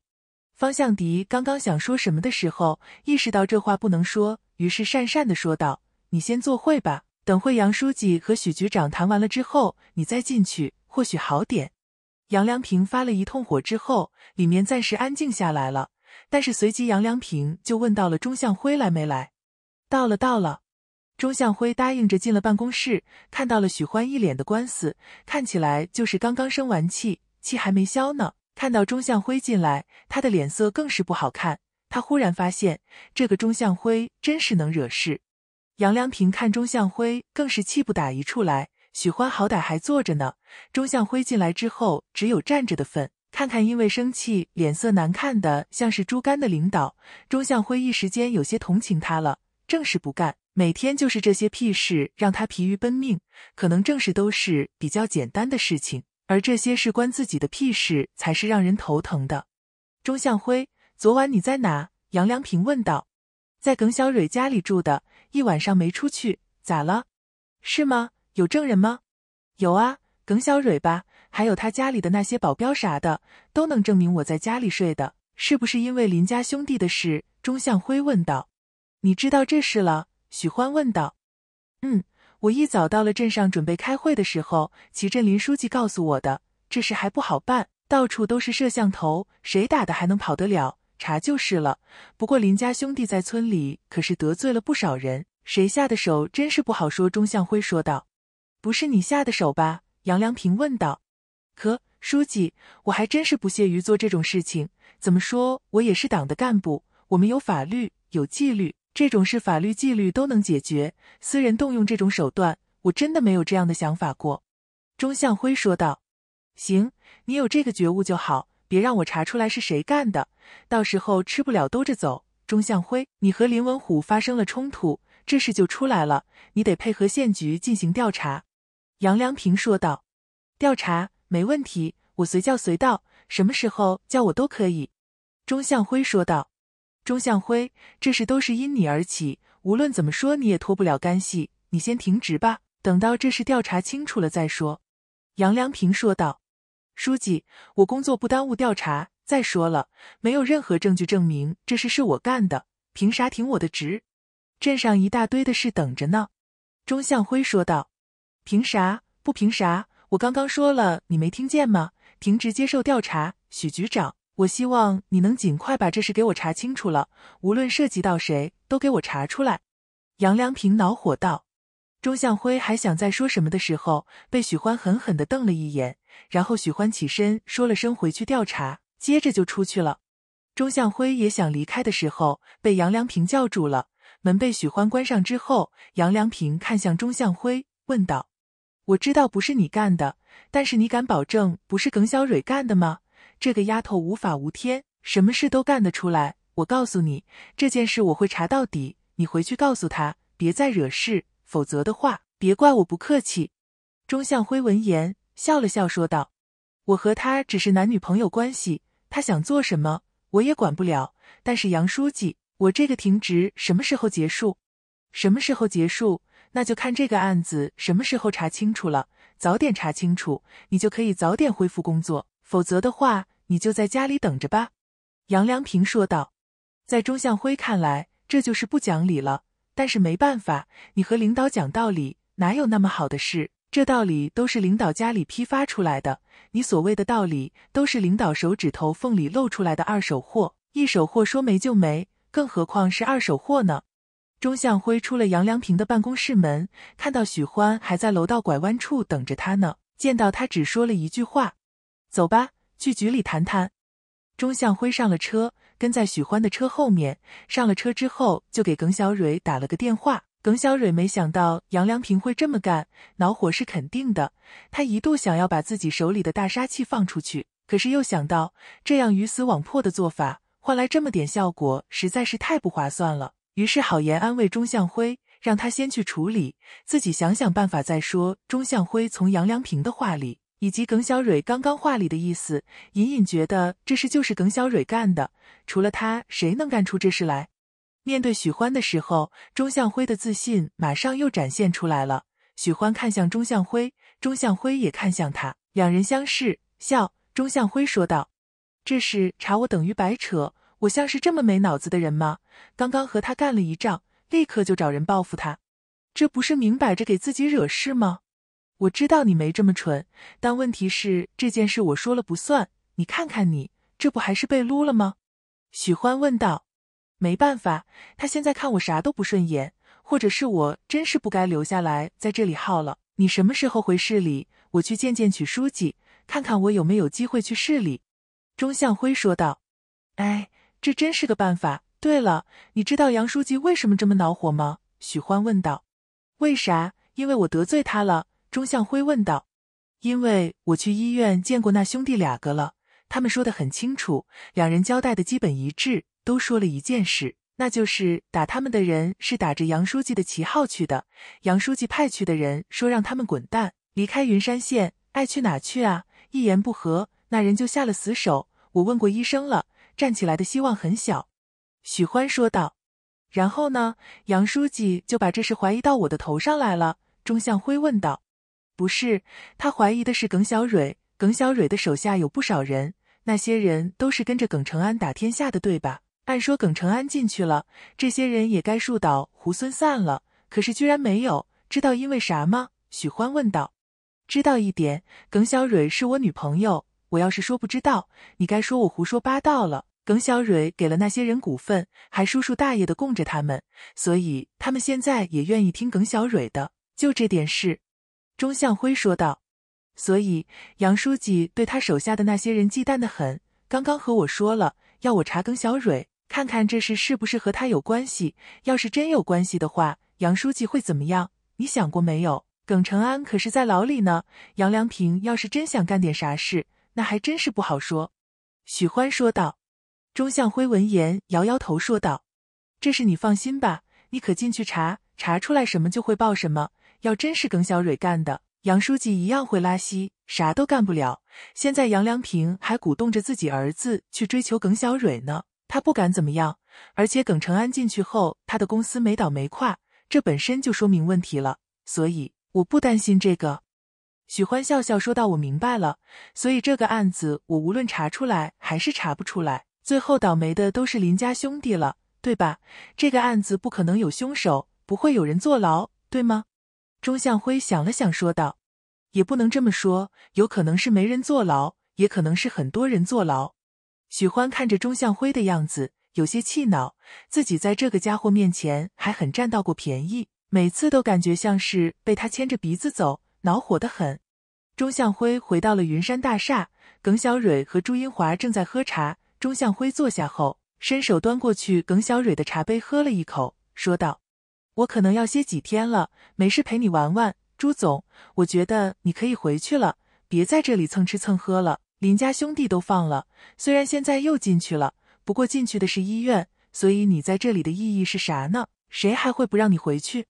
Speaker 1: 方向迪刚刚想说什么的时候，意识到这话不能说，于是讪讪的说道：“你先坐会吧，等会杨书记和许局长谈完了之后，你再进去或许好点。”杨良平发了一通火之后，里面暂时安静下来了。但是随即杨良平就问到了钟向辉来没来，到了到了，钟向辉答应着进了办公室，看到了许欢一脸的官司，看起来就是刚刚生完气，气还没消呢。看到钟向辉进来，他的脸色更是不好看。他忽然发现这个钟向辉真是能惹事。杨良平看钟向辉更是气不打一处来，许欢好歹还坐着呢，钟向辉进来之后只有站着的份。看看，因为生气，脸色难看的像是猪肝的领导钟向辉，一时间有些同情他了。正事不干，每天就是这些屁事让他疲于奔命。可能正事都是比较简单的事情，而这些事关自己的屁事才是让人头疼的。钟向辉，昨晚你在哪？杨良平问道。在耿小蕊家里住的，一晚上没出去。咋了？是吗？有证人吗？有啊，耿小蕊吧。还有他家里的那些保镖啥的，都能证明我在家里睡的。是不是因为林家兄弟的事？钟向辉问道。你知道这事了？许欢问道。嗯，我一早到了镇上准备开会的时候，齐镇林书记告诉我的。这事还不好办，到处都是摄像头，谁打的还能跑得了？查就是了。不过林家兄弟在村里可是得罪了不少人，谁下的手真是不好说。钟向辉说道。不是你下的手吧？杨良平问道。可书记，我还真是不屑于做这种事情。怎么说我也是党的干部，我们有法律，有纪律，这种事法律纪律都能解决。私人动用这种手段，我真的没有这样的想法过。”钟向辉说道。“行，你有这个觉悟就好，别让我查出来是谁干的，到时候吃不了兜着走。”钟向辉，你和林文虎发生了冲突，这事就出来了，你得配合县局进行调查。”杨良平说道。“调查。”没问题，我随叫随到，什么时候叫我都可以。”钟向辉说道。“钟向辉，这事都是因你而起，无论怎么说你也脱不了干系，你先停职吧，等到这事调查清楚了再说。”杨良平说道。“书记，我工作不耽误调查，再说了，没有任何证据证明这事是我干的，凭啥停我的职？镇上一大堆的事等着呢。”钟向辉说道。“凭啥？不凭啥？”我刚刚说了，你没听见吗？停职接受调查，许局长，我希望你能尽快把这事给我查清楚了，无论涉及到谁，都给我查出来。杨良平恼火道。钟向辉还想再说什么的时候，被许欢狠狠地瞪了一眼，然后许欢起身说了声回去调查，接着就出去了。钟向辉也想离开的时候，被杨良平叫住了。门被许欢关上之后，杨良平看向钟向辉，问道。我知道不是你干的，但是你敢保证不是耿小蕊干的吗？这个丫头无法无天，什么事都干得出来。我告诉你，这件事我会查到底。你回去告诉她，别再惹事，否则的话，别怪我不客气。钟向辉闻言笑了笑，说道：“我和她只是男女朋友关系，她想做什么，我也管不了。但是杨书记，我这个停职什么时候结束？什么时候结束？”那就看这个案子什么时候查清楚了，早点查清楚，你就可以早点恢复工作；否则的话，你就在家里等着吧。”杨良平说道。在钟向辉看来，这就是不讲理了。但是没办法，你和领导讲道理，哪有那么好的事？这道理都是领导家里批发出来的，你所谓的道理，都是领导手指头缝里露出来的二手货，一手货说没就没，更何况是二手货呢？钟向辉出了杨良平的办公室门，看到许欢还在楼道拐弯处等着他呢。见到他，只说了一句话：“走吧，去局里谈谈。”钟向辉上了车，跟在许欢的车后面。上了车之后，就给耿小蕊打了个电话。耿小蕊没想到杨良平会这么干，恼火是肯定的。他一度想要把自己手里的大杀器放出去，可是又想到这样鱼死网破的做法，换来这么点效果，实在是太不划算了。于是，好言安慰钟向辉，让他先去处理，自己想想办法再说。钟向辉从杨良平的话里，以及耿小蕊刚刚话里的意思，隐隐觉得这事就是耿小蕊干的，除了他，谁能干出这事来？面对许欢的时候，钟向辉的自信马上又展现出来了。许欢看向钟向辉，钟向辉也看向他，两人相视笑。钟向辉说道：“这事查我等于白扯。”我像是这么没脑子的人吗？刚刚和他干了一仗，立刻就找人报复他，这不是明摆着给自己惹事吗？我知道你没这么蠢，但问题是这件事我说了不算。你看看你，这不还是被撸了吗？许欢问道。没办法，他现在看我啥都不顺眼，或者是我真是不该留下来在这里耗了。你什么时候回市里？我去见见曲书记，看看我有没有机会去市里。钟向辉说道。哎。这真是个办法。对了，你知道杨书记为什么这么恼火吗？许欢问道。为啥？因为我得罪他了。钟向辉问道。因为我去医院见过那兄弟两个了，他们说的很清楚，两人交代的基本一致，都说了一件事，那就是打他们的人是打着杨书记的旗号去的。杨书记派去的人说让他们滚蛋，离开云山县，爱去哪去啊！一言不合，那人就下了死手。我问过医生了。站起来的希望很小，许欢说道。然后呢？杨书记就把这事怀疑到我的头上来了。钟向辉问道。不是，他怀疑的是耿小蕊。耿小蕊的手下有不少人，那些人都是跟着耿成安打天下的，对吧？按说耿成安进去了，这些人也该树倒猢狲散了，可是居然没有。知道因为啥吗？许欢问道。知道一点，耿小蕊是我女朋友。我要是说不知道，你该说我胡说八道了。耿小蕊给了那些人股份，还叔叔大爷的供着他们，所以他们现在也愿意听耿小蕊的。就这点事，钟向辉说道。所以杨书记对他手下的那些人忌惮的很，刚刚和我说了，要我查耿小蕊，看看这事是不是和他有关系。要是真有关系的话，杨书记会怎么样？你想过没有？耿成安可是在牢里呢。杨良平要是真想干点啥事。那还真是不好说，许欢说道。钟向辉闻言摇摇头说道：“这事你放心吧，你可进去查，查出来什么就会报什么。要真是耿小蕊干的，杨书记一样会拉稀，啥都干不了。现在杨良平还鼓动着自己儿子去追求耿小蕊呢，他不敢怎么样。而且耿成安进去后，他的公司没倒没垮，这本身就说明问题了。所以我不担心这个。”许欢笑笑说道：“我明白了，所以这个案子我无论查出来还是查不出来，最后倒霉的都是林家兄弟了，对吧？这个案子不可能有凶手，不会有人坐牢，对吗？”钟向辉想了想说道：“也不能这么说，有可能是没人坐牢，也可能是很多人坐牢。”许欢看着钟向辉的样子，有些气恼，自己在这个家伙面前还很占到过便宜，每次都感觉像是被他牵着鼻子走。恼火得很，钟向辉回到了云山大厦。耿小蕊和朱英华正在喝茶。钟向辉坐下后，伸手端过去耿小蕊的茶杯，喝了一口，说道：“我可能要歇几天了，没事陪你玩玩。朱总，我觉得你可以回去了，别在这里蹭吃蹭喝了。林家兄弟都放了，虽然现在又进去了，不过进去的是医院，所以你在这里的意义是啥呢？谁还会不让你回去？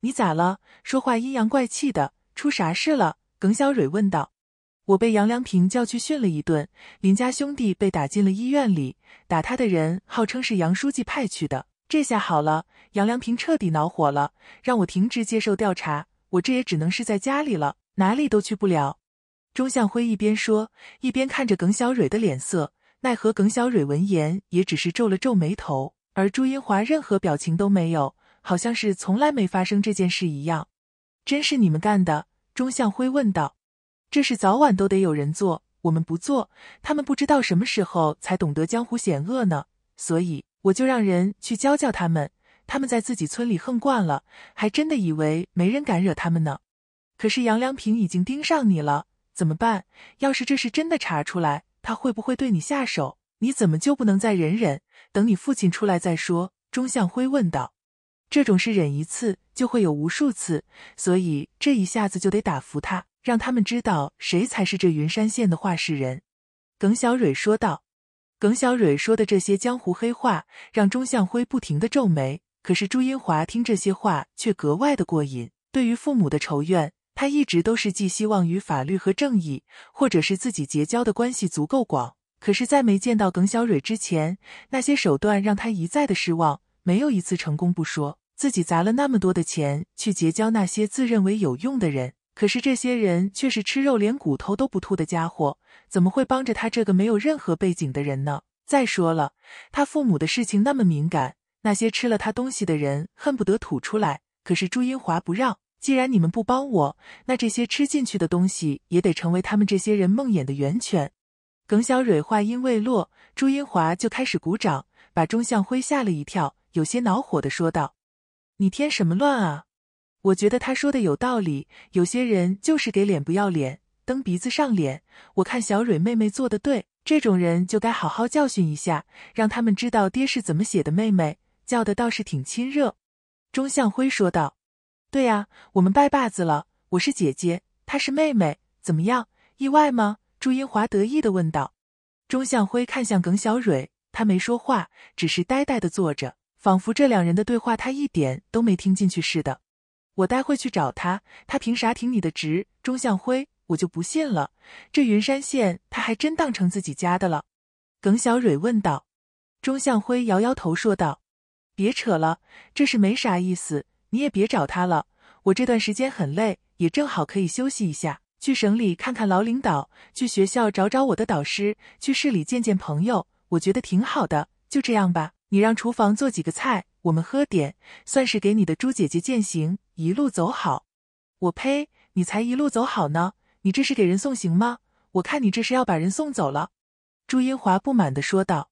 Speaker 1: 你咋了？说话阴阳怪气的。”出啥事了？耿小蕊问道。我被杨良平叫去训了一顿，林家兄弟被打进了医院里，打他的人号称是杨书记派去的。这下好了，杨良平彻底恼火了，让我停职接受调查。我这也只能是在家里了，哪里都去不了。钟向辉一边说，一边看着耿小蕊的脸色。奈何耿小蕊闻言也只是皱了皱眉头，而朱英华任何表情都没有，好像是从来没发生这件事一样。真是你们干的？钟向辉问道。这事早晚都得有人做，我们不做，他们不知道什么时候才懂得江湖险恶呢。所以我就让人去教教他们。他们在自己村里横惯了，还真的以为没人敢惹他们呢。可是杨良平已经盯上你了，怎么办？要是这事真的查出来，他会不会对你下手？你怎么就不能再忍忍？等你父亲出来再说。钟向辉问道。这种事忍一次就会有无数次，所以这一下子就得打服他，让他们知道谁才是这云山县的话事人。”耿小蕊说道。耿小蕊说的这些江湖黑话，让钟向辉不停的皱眉。可是朱英华听这些话却格外的过瘾。对于父母的仇怨，他一直都是寄希望于法律和正义，或者是自己结交的关系足够广。可是，在没见到耿小蕊之前，那些手段让他一再的失望。没有一次成功不说，自己砸了那么多的钱去结交那些自认为有用的人，可是这些人却是吃肉连骨头都不吐的家伙，怎么会帮着他这个没有任何背景的人呢？再说了，他父母的事情那么敏感，那些吃了他东西的人恨不得吐出来，可是朱英华不让。既然你们不帮我，那这些吃进去的东西也得成为他们这些人梦魇的源泉。耿小蕊话音未落，朱英华就开始鼓掌，把钟向辉吓了一跳。有些恼火的说道：“你添什么乱啊？”我觉得他说的有道理，有些人就是给脸不要脸，蹬鼻子上脸。我看小蕊妹妹做的对，这种人就该好好教训一下，让他们知道爹是怎么写的。妹妹叫的倒是挺亲热。”钟向辉说道：“对呀，我们拜把子了，我是姐姐，她是妹妹，怎么样？意外吗？”朱英华得意的问道。钟向辉看向耿小蕊，他没说话，只是呆呆的坐着。仿佛这两人的对话，他一点都没听进去似的。我待会去找他，他凭啥停你的？职钟向辉，我就不信了，这云山县他还真当成自己家的了。耿小蕊问道。钟向辉摇摇头说道：“别扯了，这事没啥意思。你也别找他了，我这段时间很累，也正好可以休息一下。去省里看看老领导，去学校找找我的导师，去市里见见朋友，我觉得挺好的。就这样吧。”你让厨房做几个菜，我们喝点，算是给你的朱姐姐践行，一路走好。我呸！你才一路走好呢！你这是给人送行吗？我看你这是要把人送走了。朱英华不满的说道。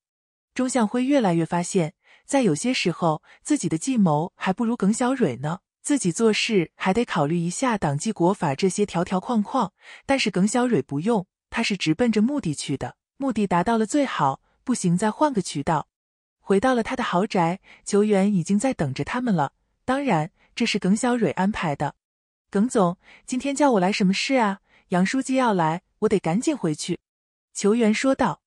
Speaker 1: 钟向辉越来越发现在有些时候自己的计谋还不如耿小蕊呢，自己做事还得考虑一下党纪国法这些条条框框，但是耿小蕊不用，他是直奔着目的去的，目的达到了最好，不行再换个渠道。回到了他的豪宅，球员已经在等着他们了。当然，这是耿小蕊安排的。耿总，今天叫我来什么事啊？杨书记要来，我得赶紧回去。”球员说道。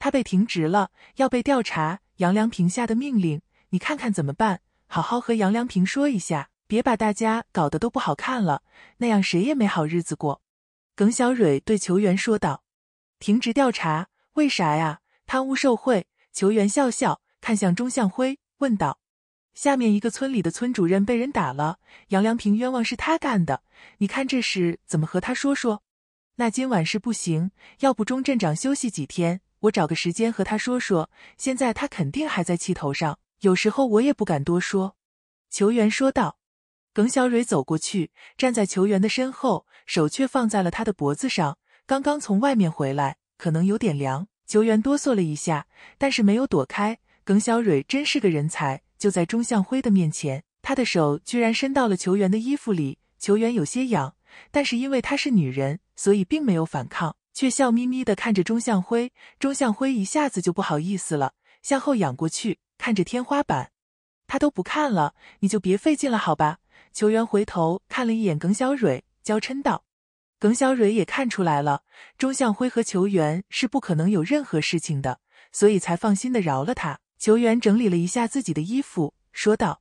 Speaker 1: 他被停职了，要被调查，杨良平下的命令。你看看怎么办？好好和杨良平说一下，别把大家搞得都不好看了，那样谁也没好日子过。”耿小蕊对球员说道。停职调查？为啥呀？贪污受贿？”球员笑笑。看向钟向辉，问道：“下面一个村里的村主任被人打了，杨良平冤枉是他干的，你看这事怎么和他说说？”“那今晚是不行，要不钟镇长休息几天，我找个时间和他说说。现在他肯定还在气头上，有时候我也不敢多说。”球员说道。耿小蕊走过去，站在球员的身后，手却放在了他的脖子上。刚刚从外面回来，可能有点凉。球员哆嗦了一下，但是没有躲开。耿小蕊真是个人才，就在钟向辉的面前，她的手居然伸到了球员的衣服里，球员有些痒，但是因为她是女人，所以并没有反抗，却笑眯眯的看着钟向辉。钟向辉一下子就不好意思了，向后仰过去，看着天花板，他都不看了，你就别费劲了，好吧？球员回头看了一眼耿小蕊，娇嗔道。耿小蕊也看出来了，钟向辉和球员是不可能有任何事情的，所以才放心的饶了他。球员整理了一下自己的衣服，说道：“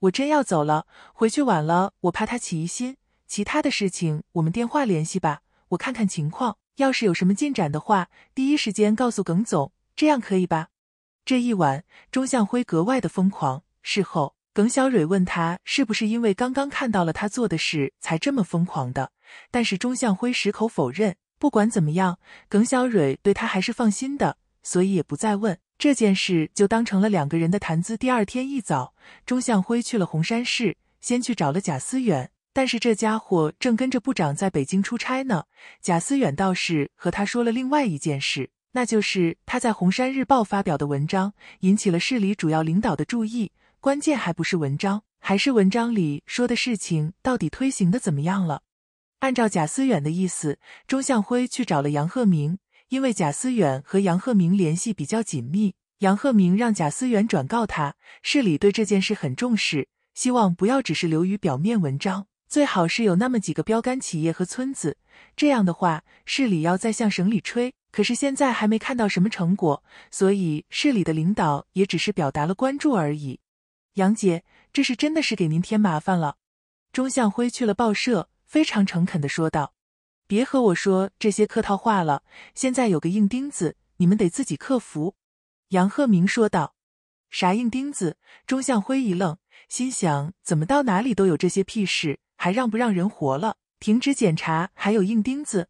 Speaker 1: 我真要走了，回去晚了，我怕他起疑心。其他的事情我们电话联系吧，我看看情况。要是有什么进展的话，第一时间告诉耿总，这样可以吧？”这一晚，钟向辉格外的疯狂。事后，耿小蕊问他是不是因为刚刚看到了他做的事才这么疯狂的，但是钟向辉矢口否认。不管怎么样，耿小蕊对他还是放心的，所以也不再问。这件事就当成了两个人的谈资。第二天一早，钟向辉去了红山市，先去找了贾思远，但是这家伙正跟着部长在北京出差呢。贾思远倒是和他说了另外一件事，那就是他在《红山日报》发表的文章引起了市里主要领导的注意。关键还不是文章，还是文章里说的事情到底推行的怎么样了。按照贾思远的意思，钟向辉去找了杨鹤鸣。因为贾思远和杨鹤明联系比较紧密，杨鹤明让贾思远转告他，市里对这件事很重视，希望不要只是流于表面文章，最好是有那么几个标杆企业和村子。这样的话，市里要再向省里吹。可是现在还没看到什么成果，所以市里的领导也只是表达了关注而已。杨姐，这是真的是给您添麻烦了。钟向辉去了报社，非常诚恳的说道。别和我说这些客套话了，现在有个硬钉子，你们得自己克服。”杨鹤鸣说道。“啥硬钉子？”钟向辉一愣，心想：“怎么到哪里都有这些屁事，还让不让人活了？”停止检查，还有硬钉子。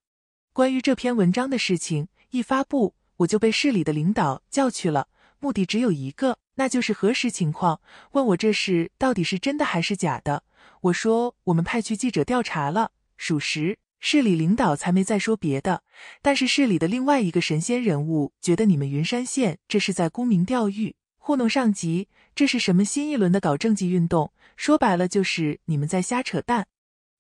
Speaker 1: 关于这篇文章的事情，一发布，我就被市里的领导叫去了，目的只有一个，那就是核实情况，问我这事到底是真的还是假的。我说我们派去记者调查了，属实。市里领导才没再说别的，但是市里的另外一个神仙人物觉得你们云山县这是在沽名钓誉、糊弄上级，这是什么新一轮的搞政绩运动？说白了就是你们在瞎扯淡。”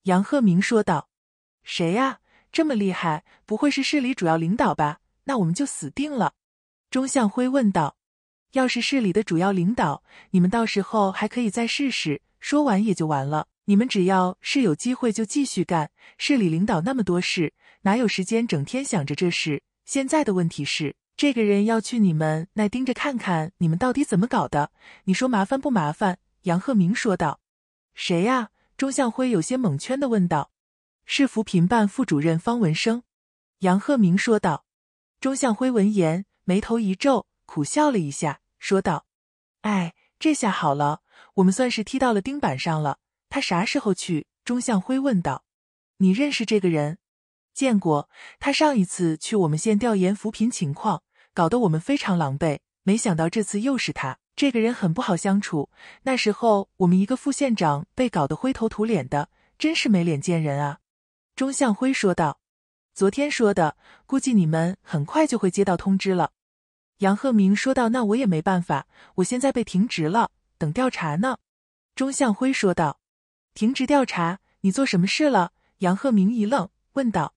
Speaker 1: 杨鹤鸣说道。“谁呀？这么厉害？不会是市里主要领导吧？那我们就死定了。”钟向辉问道。“要是市里的主要领导，你们到时候还可以再试试。说完也就完了。”你们只要是有机会就继续干。市里领导那么多事，哪有时间整天想着这事？现在的问题是，这个人要去你们那盯着看看，你们到底怎么搞的？你说麻烦不麻烦？杨鹤明说道。谁呀？钟向辉有些懵圈的问道。市扶贫办副主任方文生。杨鹤明说道。钟向辉闻言，眉头一皱，苦笑了一下，说道：“哎，这下好了，我们算是踢到了钉板上了。”他啥时候去？钟向辉问道。你认识这个人？见过。他上一次去我们县调研扶贫情况，搞得我们非常狼狈。没想到这次又是他。这个人很不好相处。那时候我们一个副县长被搞得灰头土脸的，真是没脸见人啊。钟向辉说道。昨天说的，估计你们很快就会接到通知了。杨鹤明说道。那我也没办法，我现在被停职了，等调查呢。钟向辉说道。停职调查，你做什么事了？杨鹤鸣一愣，问道。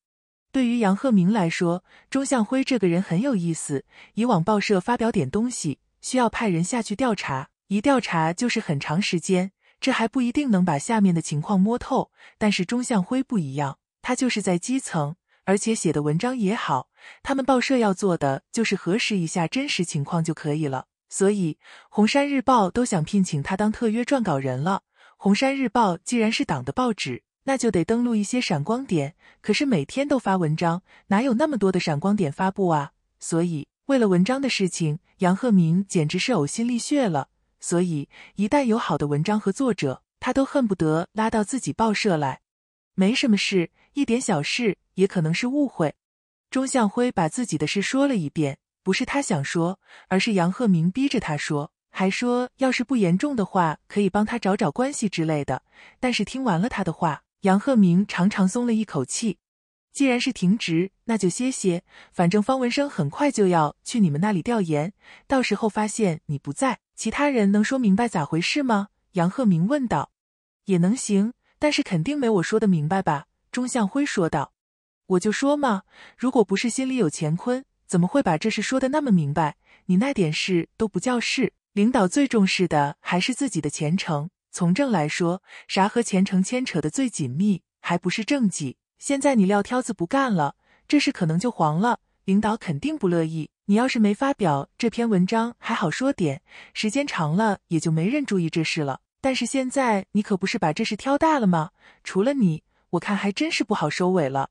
Speaker 1: 对于杨鹤鸣来说，钟向辉这个人很有意思。以往报社发表点东西，需要派人下去调查，一调查就是很长时间，这还不一定能把下面的情况摸透。但是钟向辉不一样，他就是在基层，而且写的文章也好。他们报社要做的就是核实一下真实情况就可以了。所以，红山日报都想聘请他当特约撰稿人了。《红山日报》既然是党的报纸，那就得登录一些闪光点。可是每天都发文章，哪有那么多的闪光点发布啊？所以为了文章的事情，杨鹤鸣简直是呕心沥血了。所以一旦有好的文章和作者，他都恨不得拉到自己报社来。没什么事，一点小事也可能是误会。钟向辉把自己的事说了一遍，不是他想说，而是杨鹤鸣逼着他说。还说，要是不严重的话，可以帮他找找关系之类的。但是听完了他的话，杨鹤鸣长长松了一口气。既然是停职，那就歇歇。反正方文生很快就要去你们那里调研，到时候发现你不在，其他人能说明白咋回事吗？杨鹤鸣问道。也能行，但是肯定没我说的明白吧？钟向辉说道。我就说嘛，如果不是心里有乾坤，怎么会把这事说的那么明白？你那点事都不叫事。领导最重视的还是自己的前程。从政来说，啥和前程牵扯的最紧密，还不是政绩？现在你撂挑子不干了，这事可能就黄了，领导肯定不乐意。你要是没发表这篇文章还好说点，时间长了也就没人注意这事了。但是现在你可不是把这事挑大了吗？除了你，我看还真是不好收尾了。”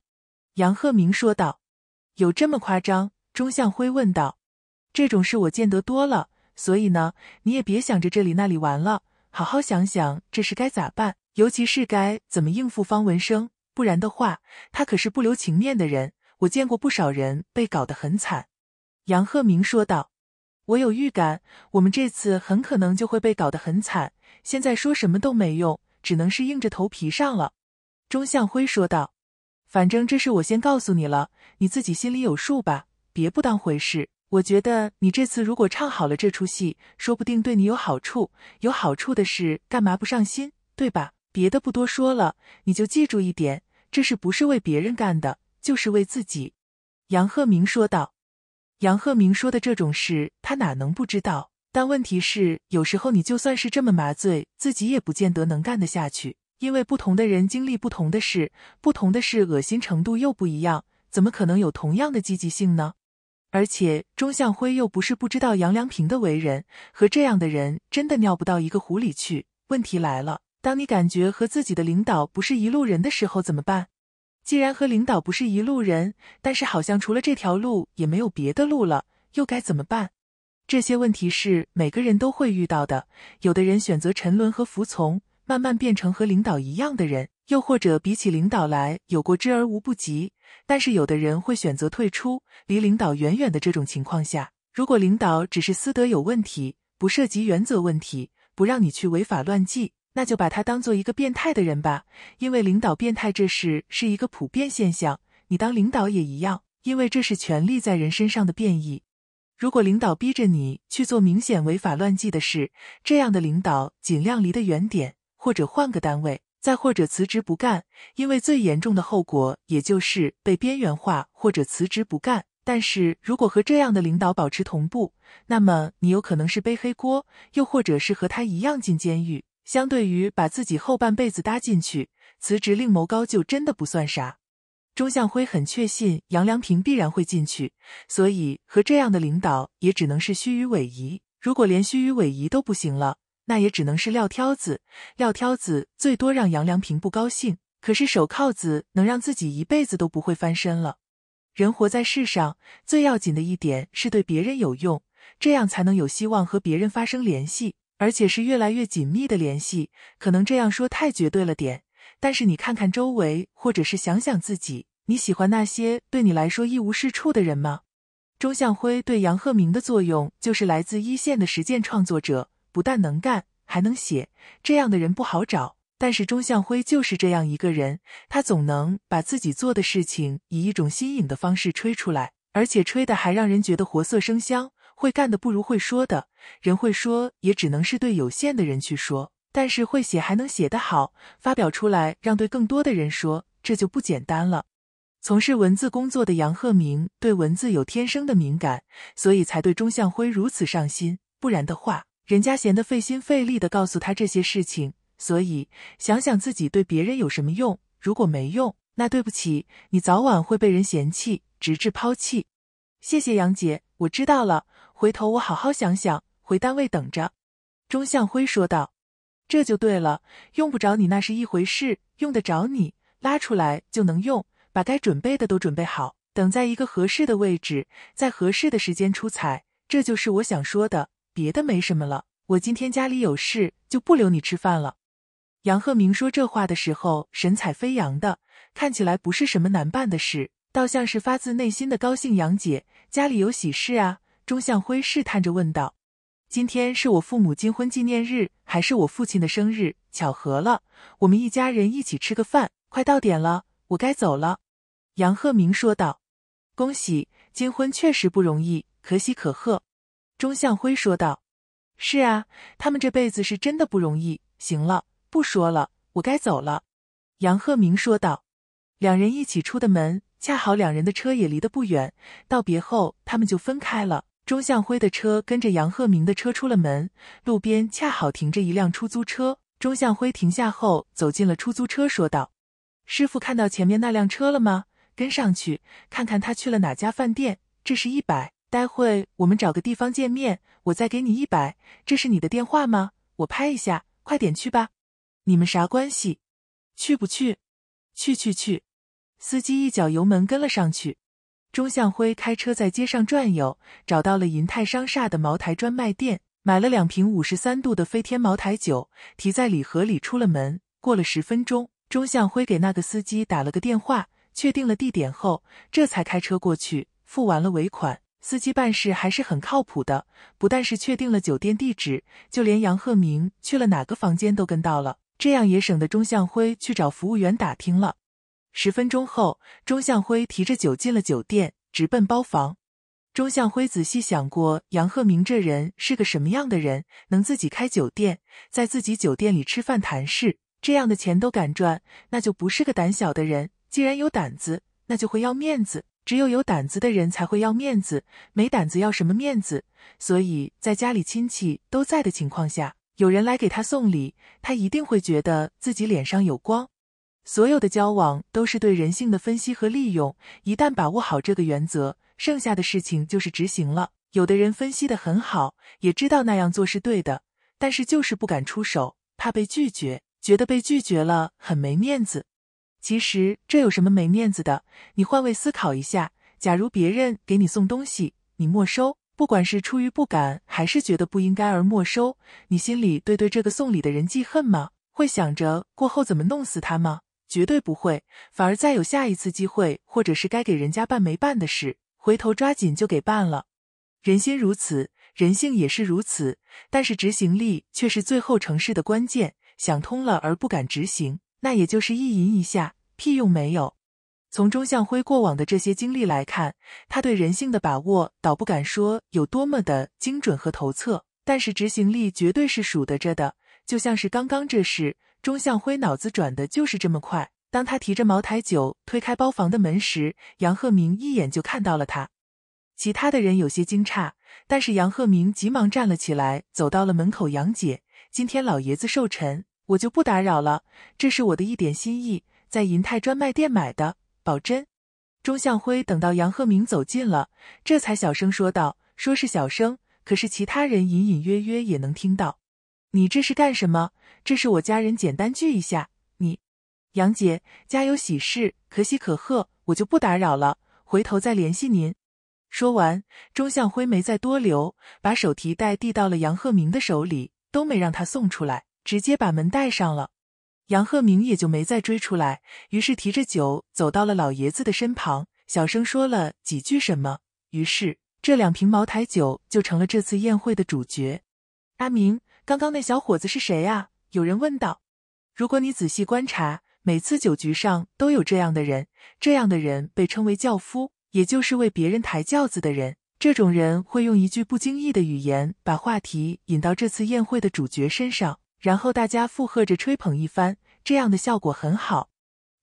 Speaker 1: 杨鹤鸣说道。“有这么夸张？”钟向辉问道。“这种事我见得多了。”所以呢，你也别想着这里那里玩了，好好想想这事该咋办，尤其是该怎么应付方文生，不然的话，他可是不留情面的人，我见过不少人被搞得很惨。”杨鹤鸣说道，“我有预感，我们这次很可能就会被搞得很惨，现在说什么都没用，只能是硬着头皮上了。”钟向辉说道，“反正这事我先告诉你了，你自己心里有数吧，别不当回事。”我觉得你这次如果唱好了这出戏，说不定对你有好处。有好处的事，干嘛不上心？对吧？别的不多说了，你就记住一点，这事不是为别人干的，就是为自己。”杨鹤鸣说道。杨鹤鸣说的这种事，他哪能不知道？但问题是，有时候你就算是这么麻醉自己，也不见得能干得下去。因为不同的人经历不同的事，不同的事恶心程度又不一样，怎么可能有同样的积极性呢？而且钟向辉又不是不知道杨良平的为人，和这样的人真的尿不到一个壶里去。问题来了，当你感觉和自己的领导不是一路人的时候，怎么办？既然和领导不是一路人，但是好像除了这条路也没有别的路了，又该怎么办？这些问题，是每个人都会遇到的。有的人选择沉沦和服从，慢慢变成和领导一样的人。又或者比起领导来有过之而无不及，但是有的人会选择退出，离领导远远的。这种情况下，如果领导只是私德有问题，不涉及原则问题，不让你去违法乱纪，那就把他当做一个变态的人吧。因为领导变态这事是一个普遍现象，你当领导也一样。因为这是权力在人身上的变异。如果领导逼着你去做明显违法乱纪的事，这样的领导尽量离得远点，或者换个单位。再或者辞职不干，因为最严重的后果也就是被边缘化或者辞职不干。但是如果和这样的领导保持同步，那么你有可能是背黑锅，又或者是和他一样进监狱。相对于把自己后半辈子搭进去，辞职另谋高就真的不算啥。钟向辉很确信杨良平必然会进去，所以和这样的领导也只能是虚与委蛇。如果连虚与委蛇都不行了。那也只能是撂挑子，撂挑子最多让杨良平不高兴，可是手铐子能让自己一辈子都不会翻身了。人活在世上，最要紧的一点是对别人有用，这样才能有希望和别人发生联系，而且是越来越紧密的联系。可能这样说太绝对了点，但是你看看周围，或者是想想自己，你喜欢那些对你来说一无是处的人吗？钟向辉对杨鹤鸣的作用，就是来自一线的实践创作者。不但能干，还能写，这样的人不好找。但是钟向辉就是这样一个人，他总能把自己做的事情以一种新颖的方式吹出来，而且吹的还让人觉得活色生香。会干的不如会说的，人会说也只能是对有限的人去说，但是会写还能写得好，发表出来让对更多的人说，这就不简单了。从事文字工作的杨鹤明对文字有天生的敏感，所以才对钟向辉如此上心。不然的话。人家闲得费心费力的告诉他这些事情，所以想想自己对别人有什么用？如果没用，那对不起，你早晚会被人嫌弃，直至抛弃。谢谢杨姐，我知道了，回头我好好想想，回单位等着。钟向辉说道：“这就对了，用不着你那是一回事，用得着你拉出来就能用，把该准备的都准备好，等在一个合适的位置，在合适的时间出彩，这就是我想说的。”别的没什么了，我今天家里有事，就不留你吃饭了。杨鹤鸣说这话的时候神采飞扬的，看起来不是什么难办的事，倒像是发自内心的高兴。杨姐家里有喜事啊？钟向辉试探着问道。今天是我父母金婚纪念日，还是我父亲的生日？巧合了，我们一家人一起吃个饭。快到点了，我该走了。杨鹤鸣说道。恭喜，金婚确实不容易，可喜可贺。钟向辉说道：“是啊，他们这辈子是真的不容易。行了，不说了，我该走了。”杨鹤鸣说道。两人一起出的门，恰好两人的车也离得不远。道别后，他们就分开了。钟向辉的车跟着杨鹤鸣的车出了门，路边恰好停着一辆出租车。钟向辉停下后，走进了出租车，说道：“师傅，看到前面那辆车了吗？跟上去，看看他去了哪家饭店。这是一百。”待会我们找个地方见面，我再给你一百。这是你的电话吗？我拍一下。快点去吧。你们啥关系？去不去？去去去。司机一脚油门跟了上去。钟向辉开车在街上转悠，找到了银泰商厦的茅台专卖店，买了两瓶五十三度的飞天茅台酒，提在礼盒里出了门。过了十分钟，钟向辉给那个司机打了个电话，确定了地点后，这才开车过去，付完了尾款。司机办事还是很靠谱的，不但是确定了酒店地址，就连杨鹤明去了哪个房间都跟到了，这样也省得钟向辉去找服务员打听了。十分钟后，钟向辉提着酒进了酒店，直奔包房。钟向辉仔细想过杨鹤明这人是个什么样的人，能自己开酒店，在自己酒店里吃饭谈事，这样的钱都敢赚，那就不是个胆小的人。既然有胆子，那就会要面子。只有有胆子的人才会要面子，没胆子要什么面子？所以在家里亲戚都在的情况下，有人来给他送礼，他一定会觉得自己脸上有光。所有的交往都是对人性的分析和利用，一旦把握好这个原则，剩下的事情就是执行了。有的人分析的很好，也知道那样做是对的，但是就是不敢出手，怕被拒绝，觉得被拒绝了很没面子。其实这有什么没面子的？你换位思考一下，假如别人给你送东西，你没收，不管是出于不敢还是觉得不应该而没收，你心里对对这个送礼的人记恨吗？会想着过后怎么弄死他吗？绝对不会，反而再有下一次机会，或者是该给人家办没办的事，回头抓紧就给办了。人心如此，人性也是如此，但是执行力却是最后成事的关键。想通了而不敢执行。那也就是意淫一下，屁用没有。从钟向辉过往的这些经历来看，他对人性的把握倒不敢说有多么的精准和投测，但是执行力绝对是数得着的。就像是刚刚这事，钟向辉脑子转的就是这么快。当他提着茅台酒推开包房的门时，杨鹤鸣一眼就看到了他，其他的人有些惊诧，但是杨鹤鸣急忙站了起来，走到了门口。杨姐，今天老爷子寿辰。我就不打扰了，这是我的一点心意，在银泰专卖店买的，保真。钟向辉等到杨鹤鸣走近了，这才小声说道：“说是小声，可是其他人隐隐约约也能听到。”你这是干什么？这是我家人，简单聚一下。你，杨姐家有喜事，可喜可贺。我就不打扰了，回头再联系您。说完，钟向辉没再多留，把手提袋递到了杨鹤鸣的手里，都没让他送出来。直接把门带上了，杨鹤鸣也就没再追出来。于是提着酒走到了老爷子的身旁，小声说了几句什么。于是这两瓶茅台酒就成了这次宴会的主角。阿明，刚刚那小伙子是谁啊？有人问道。如果你仔细观察，每次酒局上都有这样的人，这样的人被称为轿夫，也就是为别人抬轿子的人。这种人会用一句不经意的语言，把话题引到这次宴会的主角身上。然后大家附和着吹捧一番，这样的效果很好。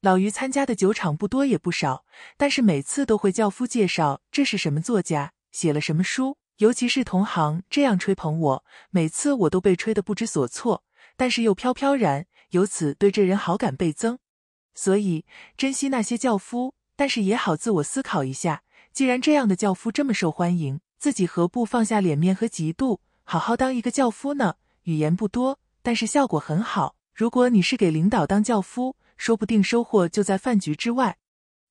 Speaker 1: 老于参加的酒场不多也不少，但是每次都会教夫介绍这是什么作家写了什么书，尤其是同行这样吹捧我，每次我都被吹得不知所措，但是又飘飘然，由此对这人好感倍增。所以珍惜那些教夫，但是也好自我思考一下，既然这样的教夫这么受欢迎，自己何不放下脸面和嫉妒，好好当一个教夫呢？语言不多。但是效果很好。如果你是给领导当轿夫，说不定收获就在饭局之外。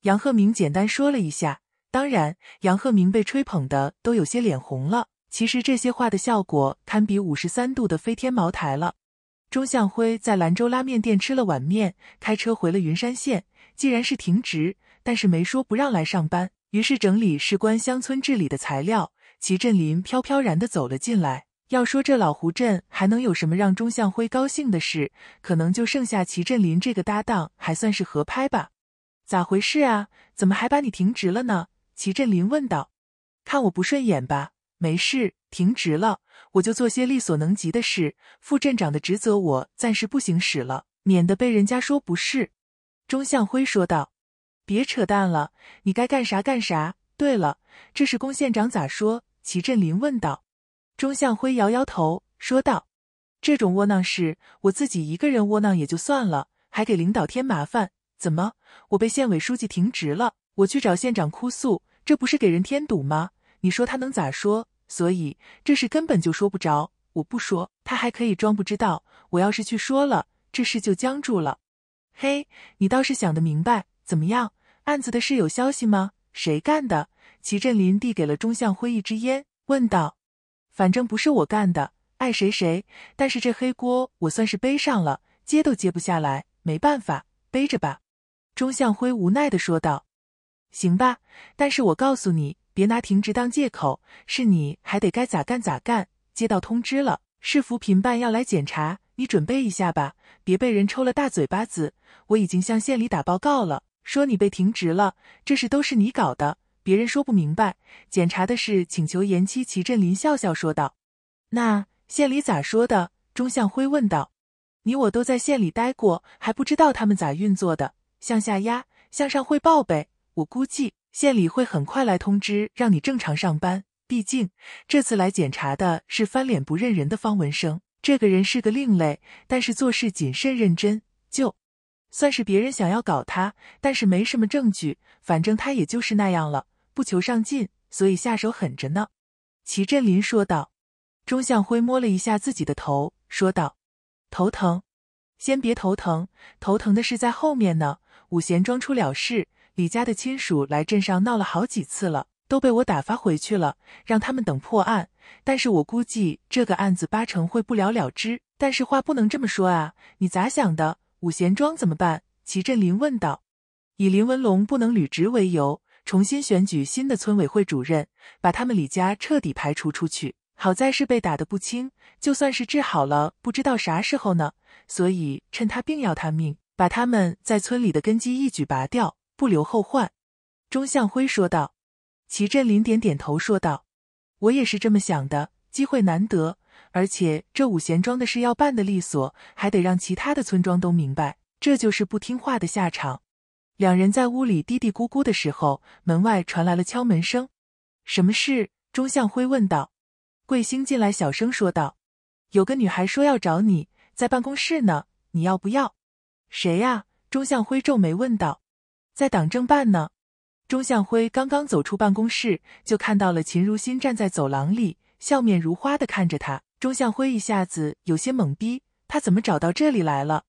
Speaker 1: 杨鹤明简单说了一下，当然，杨鹤明被吹捧的都有些脸红了。其实这些话的效果堪比五十三度的飞天茅台了。钟向辉在兰州拉面店吃了碗面，开车回了云山县。既然是停职，但是没说不让来上班，于是整理事关乡村治理的材料。齐振林飘飘然地走了进来。要说这老胡镇还能有什么让钟向辉高兴的事，可能就剩下齐振林这个搭档还算是合拍吧。咋回事啊？怎么还把你停职了呢？齐振林问道。看我不顺眼吧？没事，停职了，我就做些力所能及的事。副镇长的职责我暂时不行使了，免得被人家说不是。钟向辉说道。别扯淡了，你该干啥干啥。对了，这是龚县长咋说？齐振林问道。钟向辉摇摇头说道：“这种窝囊事，我自己一个人窝囊也就算了，还给领导添麻烦。怎么，我被县委书记停职了？我去找县长哭诉，这不是给人添堵吗？你说他能咋说？所以这事根本就说不着。我不说，他还可以装不知道；我要是去说了，这事就僵住了。嘿，你倒是想得明白。怎么样？案子的事有消息吗？谁干的？”齐振林递给了钟向辉一支烟，问道。反正不是我干的，爱谁谁。但是这黑锅我算是背上了，接都接不下来，没办法，背着吧。钟向辉无奈的说道：“行吧，但是我告诉你，别拿停职当借口，是你还得该咋干咋干。接到通知了，市扶贫办要来检查，你准备一下吧，别被人抽了大嘴巴子。我已经向县里打报告了，说你被停职了，这事都是你搞的。”别人说不明白，检查的是请求延期。齐振林笑笑说道：“那县里咋说的？”钟向辉问道：“你我都在县里待过，还不知道他们咋运作的，向下压，向上汇报呗。我估计县里会很快来通知，让你正常上班。毕竟这次来检查的是翻脸不认人的方文生，这个人是个另类，但是做事谨慎认真。就算是别人想要搞他，但是没什么证据，反正他也就是那样了。”不求上进，所以下手狠着呢。”齐振林说道。钟向辉摸了一下自己的头，说道：“头疼，先别头疼，头疼的是在后面呢。五贤庄出了事，李家的亲属来镇上闹了好几次了，都被我打发回去了，让他们等破案。但是我估计这个案子八成会不了了之。但是话不能这么说啊，你咋想的？五贤庄怎么办？”齐振林问道：“以林文龙不能履职为由。”重新选举新的村委会主任，把他们李家彻底排除出去。好在是被打得不轻，就算是治好了，不知道啥时候呢。所以趁他病要他命，把他们在村里的根基一举拔掉，不留后患。”钟向辉说道。齐振林点点头说道：“我也是这么想的。机会难得，而且这五贤庄的事要办得利索，还得让其他的村庄都明白，这就是不听话的下场。”两人在屋里嘀嘀咕咕的时候，门外传来了敲门声。“什么事？”钟向辉问道。桂星进来，小声说道：“有个女孩说要找你，在办公室呢，你要不要？”“谁呀？”钟向辉皱眉问道。“在党政办呢。”钟向辉刚刚走出办公室，就看到了秦如新站在走廊里，笑面如花的看着他。钟向辉一下子有些懵逼，他怎么找到这里来了？